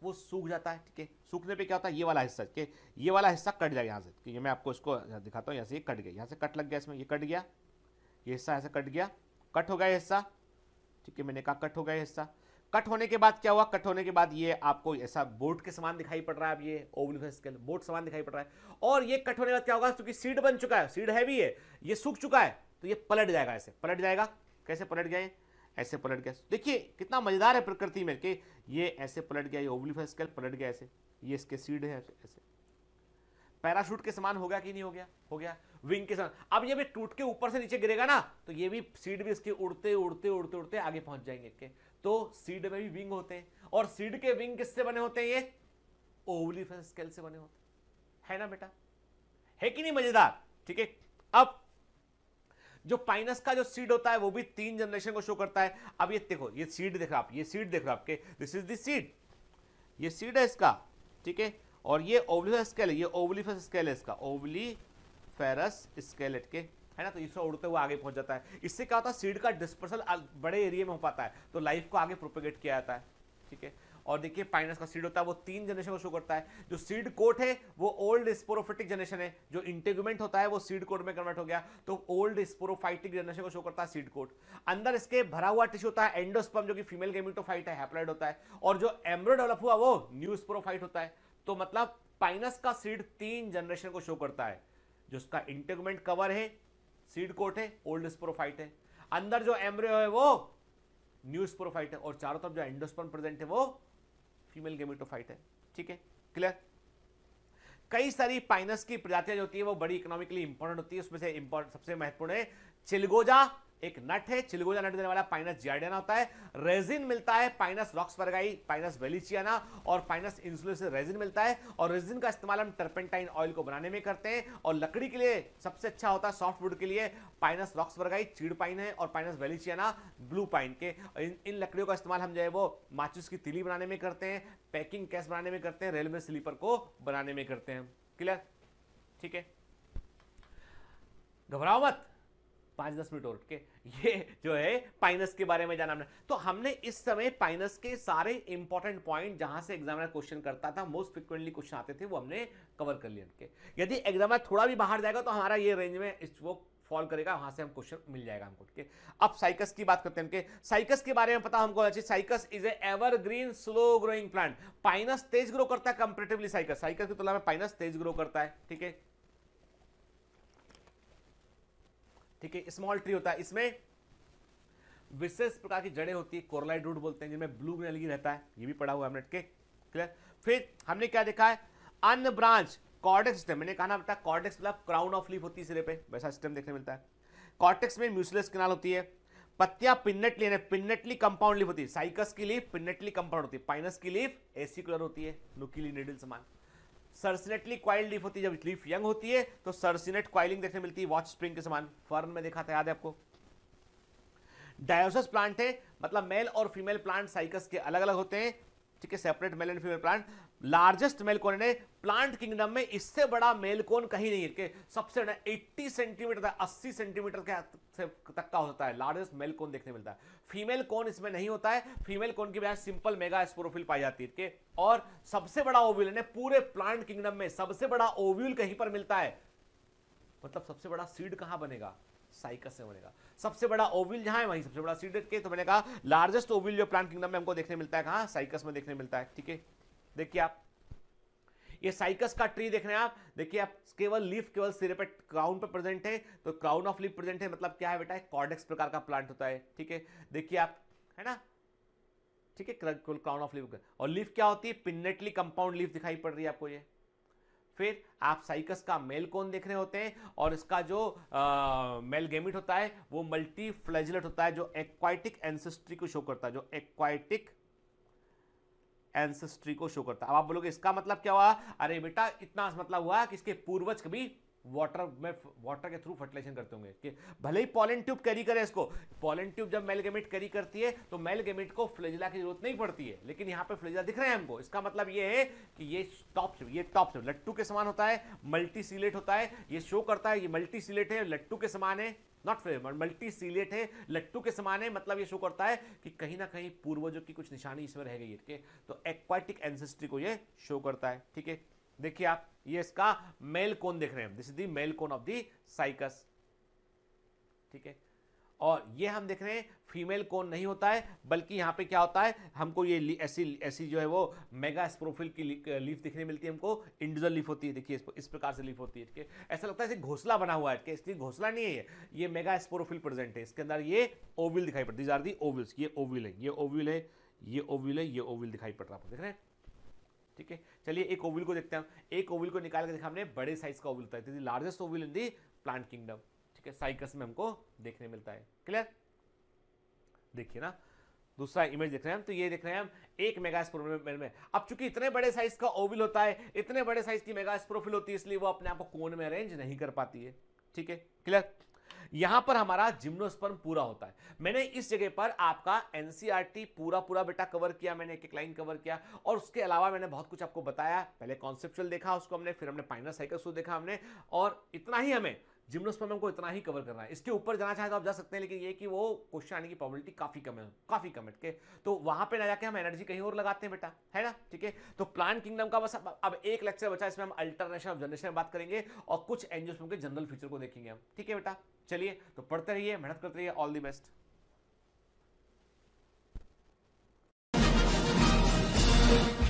वो सूख जाता है ठीक है सूखने पे क्या होता है ये वाला हिस्सा कि ये वाला हिस्सा कट जाएगा यहाँ से कि मैं आपको इसको दिखाता हूँ यहाँ से ये कट गया यहाँ से कट लग गया इसमें ये कट गया ये हिस्सा ऐसे कट गया कट हो गया ये हिस्सा ठीक है मैंने कहा कट हो गया ये हिस्सा कट होने के बाद क्या हुआ कट होने के बाद ये आपको ऐसा बोट के समान दिखाई पड़ रहा है अब ये ओवल फेस के बोट समान दिखाई पड़ रहा है और ये कट होने के बाद क्या होगा क्योंकि सीड बन चुका है सीड है भी है ये सूख चुका है तो ये पलट जाएगा ऐसे पलट जाएगा कैसे पलट गए ऐसे पलट गया देखिए कितना मज़ेदार है प्रकृति में कि ये ऐसे पलट गया ये ओवलीफा स्केल पलट गया ऐसे ये इसके सीड है ऐसे पैराशूट के समान हो गया कि नहीं हो गया हो गया विंग के समान अब ये भी टूट के ऊपर से नीचे गिरेगा ना तो ये भी सीड भी इसके उड़ते उड़ते उड़ते उड़ते आगे पहुंच जाएंगे इसके तो सीड में भी विंग होते हैं और सीड के विंग किससे बने होते हैं ये ओवली स्केल से बने होते हैं है ना बेटा है कि नहीं मजेदार ठीक है अब जो पाइनस का जो सीड होता है वो भी तीन जनरेशन को शो करता है अब ये देखो ये सीड देख रहे आप ये सीड देख रहे हो आपके दिस इज दिस सीड ये सीड है इसका ठीक है और ये ओवलीफ स्केल है ये ओवलीफेरस स्केल है इसका ओवलीफेरस स्केलेट के है ना तो इससे उड़ते हुए आगे पहुंच जाता है इससे क्या होता है सीड का डिस्पर्सल बड़े एरिया में हो पाता है तो लाइफ को आगे प्रोपेगेट किया जाता है ठीक है और देखिए पाइनस का सीड होता है वो तीन जनरेशन को शो करता है जो सीड कोट है वो ओल्ड स्पोरोफिटिक जनरेशन है जो इंटेगमेंट होता है वो सीड कोट में कन्वर्ट हो गया तो ओल्ड स्पोरोफाइटिक जनरेशन को शो करता है सीड कोट अंदर इसके भरा हुआ टिश्यू होता है एंडोस्पर्म जो कि फीमेल गेमिटोफाइट है हैप्लाइड होता है और जो एम्ब्रो डेवलप हुआ वो न्यू स्पोरोफाइट होता है तो मतलब पाइनस का सीड तीन जनरेशन को शो करता है जो उसका इंटेगमेंट कवर है सीड कोट है ओल्ड स्पोरोफाइट है अंदर जो एम्ब्रियो है वो न्यू स्पोरोफाइट है और चारों तरफ जो एंडोस्पर्म प्रेजेंट है वो फीमेल गेमिटोफाइट है ठीक है क्लियर कई सारी पाइनस की प्रजातियां जो होती है वो बड़ी इकोनॉमिकली इंपॉर्टेंट होती है उसमें से सबसे महत्वपूर्ण है चिलगोजा एक नट है चिलगोजा नट देने वाला पाइनस जियाडियाना होता है रेजिन मिलता है Pinus roxburghii Pinus wallichiana और पाइनस इंसुलर से रेजिन मिलता है और रेजिन का इस्तेमाल हम टर्पेंटाइन ऑयल को बनाने में करते हैं और लकड़ी के लिए सबसे अच्छा होता है सॉफ्टवुड के लिए पाइनस रॉक्स वर्गाई चीड़ पाइन है और पाइनस वेलिचियाना ब्लू पाइन के इन, इन लकड़ियों का इस्तेमाल हम जो है वो माचिस की तिली बनाने में करते हैं पैकिंग कैस बनाने में करते हैं रेलवे स्लीपर को बनाने में करते हैं क्लियर ठीक है घबराओ मत पांच दस मिनट और के ये जो है पाइनस के बारे में जाना हमने तो हमने इस समय पाइनस के सारे इंपॉर्टेंट पॉइंट जहां से एग्जामिनर क्वेश्चन करता था मोस्ट फ्रिक्वेंटली क्वेश्चन आते थे वो हमने कवर कर लिए उनके यदि एग्जामिनर थोड़ा भी बाहर जाएगा तो हमारा ये रेंज में इस वो फॉल करेगा वहां से हम क्वेश्चन मिल जाएगा हमको ठीक है अब साइकस की बात करते हैं उनके साइकस के बारे में पता हमको Cycas is evergreen slow growing plant Pinus तेज ग्रो करता है कंपेरेटिवली साइकस साइकस की तुलना में पाइनस तेज ग्रो करता है ठीक है ठीक है स्मॉल ट्री होता है इसमें विशेष प्रकार की जड़ें होती है कोरलाइड रूट बोलते हैं जिनमें ब्लू ग्रेन एलगी रहता है ये भी पढ़ा हुआ हमने के क्लियर फिर हमने क्या देखा है अन्य ब्रांच कॉर्डेक्स सिस्टम मैंने कहा ना बेटा कॉर्डेक्स मतलब क्राउन ऑफ लीफ होती है सिरे पे वैसा सिस्टम देखने मिलता है कॉर्टेक्स में म्यूसलेस किनाल होती है पत्तियां पिन्नेटली यानी पिन्नेटली कंपाउंड लीफ होती है साइकस की लीफ पिन्नेटली कंपाउंड होती है पाइनस की लीफ एसिकुलर होती है नुकीली निडिल समान सर्सिनेटली क्वाइल लीफ होती है जब लीफ यंग होती है तो सर्सिनेट क्वाइलिंग देखने मिलती है वॉच स्प्रिंग के समान फर्न में देखा था याद है आपको डायोसस प्लांट है मतलब मेल और फीमेल प्लांट साइकस के अलग अलग होते हैं ठीक है separate male and female plant largest male cone है प्लांट किंगडम में इससे बड़ा मेलकोन कहीं नहीं है सबसे बड़ा 80 सेंटीमीटर था 80 सेंटीमीटर के तक का होता है लार्जेस्ट मेलकोन देखने मिलता है फीमेल कोन इसमें नहीं होता है फीमेल कोन की बजाय सिंपल मेगा स्पोरोफिल पाई जाती है और सबसे बड़ा ओव्यूल है पूरे प्लांट किंगडम में सबसे बड़ा ओव्यूल कहीं पर मिलता है मतलब सबसे बड़ा सीड कहां बनेगा साइकस में बनेगा सबसे बड़ा ओविल जहां है वहीं सबसे बड़ा सीड के तो मैंने कहा लार्जेस्ट ओविल जो प्लांट किंगडम में हमको देखने मिलता है कहाँ साइकस में देखने मिलता है ठीक है देखिए आप ये साइकस का ट्री देख रहे हैं आप देखिए आप केवल लीफ केवल सिरे पे क्राउन पे प्रेजेंट है तो क्राउन ऑफ लीफ प्रेजेंट है मतलब क्या है बेटा कॉर्डेक्स प्रकार का प्लांट होता है ठीक है देखिए आप है ना ठीक है क्राउन ऑफ लीफ और लीफ क्या होती है पिन्नेटली कंपाउंड लीफ दिखाई पड़ रही है आपको ये फिर आप साइकस का मेल कोन देख रहे होते हैं और इसका जो मेल गेमिट होता है वो मल्टी फ्लेजलेट होता है जो एक्वाइटिक एंसेस्ट्री को शो करता है जो एक्वाइटिक एंसेस्ट्री को शो करता है अब आप बोलोगे इसका मतलब क्या हुआ अरे बेटा इतना मतलब हुआ कि इसके पूर्वज कभी वाटर में वाटर के थ्रू फर्टिलाइजेशन करते होंगे कि भले ही पॉलन ट्यूब कैरी करे इसको पॉलन ट्यूब जब मेलगेमिट कैरी करती है तो मेलगेमिट को फ्लेजिला की जरूरत नहीं पड़ती है लेकिन यहाँ पे फ्लेजिला दिख रहे हैं हमको इसका मतलब ये है कि ये टॉप ये टॉप लट्टू के समान होता है मल्टी सीलेट होता है ये शो करता है ये मल्टी सीलेट है लट्टू के समान है नॉट फ्लेवर मल्टी सीलेट है लट्टू के समान है मतलब ये शो करता है कि कहीं ना कहीं पूर्वजों की कुछ निशानी इसमें रह गई है तो एक्वाटिक एंसेस्ट्री को ये शो करता है ठीक है देखिए आप ये इसका मेल कोन देख रहे हैं this is the male cone of the Cycas ठीक है और ये हम देख रहे हैं फीमेल कोन नहीं होता है बल्कि यहाँ पे क्या होता है हमको ये ऐसी ऐसी जो है वो मेगा स्प्रोफिल की लीफ दिखने मिलती है हमको इंडिजल लीफ होती है देखिए इस प्रकार से लीफ होती है ठीक है ऐसा लगता है घोसला बना हुआ है ठीक है इसलिए घोसला नहीं है ये मेगा स्प्रोफिल प्रेजेंट है इसके अंदर ये ओविल दिखाई पड़ती है आर दी ओविल्स ये ओविल है ये ओविल है ये ओविल है ये ओविल दिखाई पड़ रहा है देख रहे हैं ठीक है चलिए एक ओविल को देखते हैं एक ओविल को निकाल के देखा हमने बड़े साइज का ओविल होता है largest ovule in the plant kingdom ठीक है साइकस में हमको देखने मिलता है क्लियर देखिए ना दूसरा इमेज देख रहे हैं हम तो ये देख रहे हैं हम एक मेगास्प्रोफिल में अब चूंकि इतने बड़े साइज का ओविल होता है इतने बड़े साइज की मेगास्प्रोफिल होती है इसलिए वो अपने आप को कोन में अरेंज नहीं कर पाती है ठीक है क्लियर यहां पर हमारा जिम्नोस्पर्म पूरा होता है मैंने इस जगह पर आपका एनसीआरटी e पूरा पूरा बेटा कवर किया मैंने एक एक लाइन कवर किया और उसके अलावा मैंने बहुत कुछ आपको बताया पहले कॉन्सेप्चुअल देखा उसको हमने फिर हमने पाइनर साइकिल देखा हमने और इतना ही हमें जिम्नोस्पर्म को इतना ही कवर करना है इसके ऊपर जाना चाहे तो आप जा सकते हैं लेकिन ये कि वो क्वेश्चन आने की प्रॉबिलिटी काफ़ी कम है काफ़ी कम है तो वहां पे ना जाके हम एनर्जी कहीं और लगाते हैं बेटा है ना ठीक है तो प्लांट किंगडम का बस अब एक लेक्चर बचा इसमें हम अल्टरनेशन ऑफ जनरेशन में बात करेंगे और कुछ एनजीओ के जनरल फीचर को देखेंगे हम ठीक है बेटा चलिए तो पढ़ते रहिए मेहनत करते रहिए all the best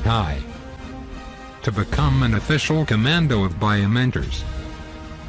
Hi. To become an official commando of Biomentors.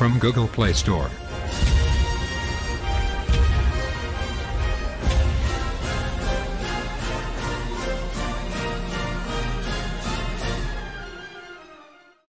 from Google Play Store.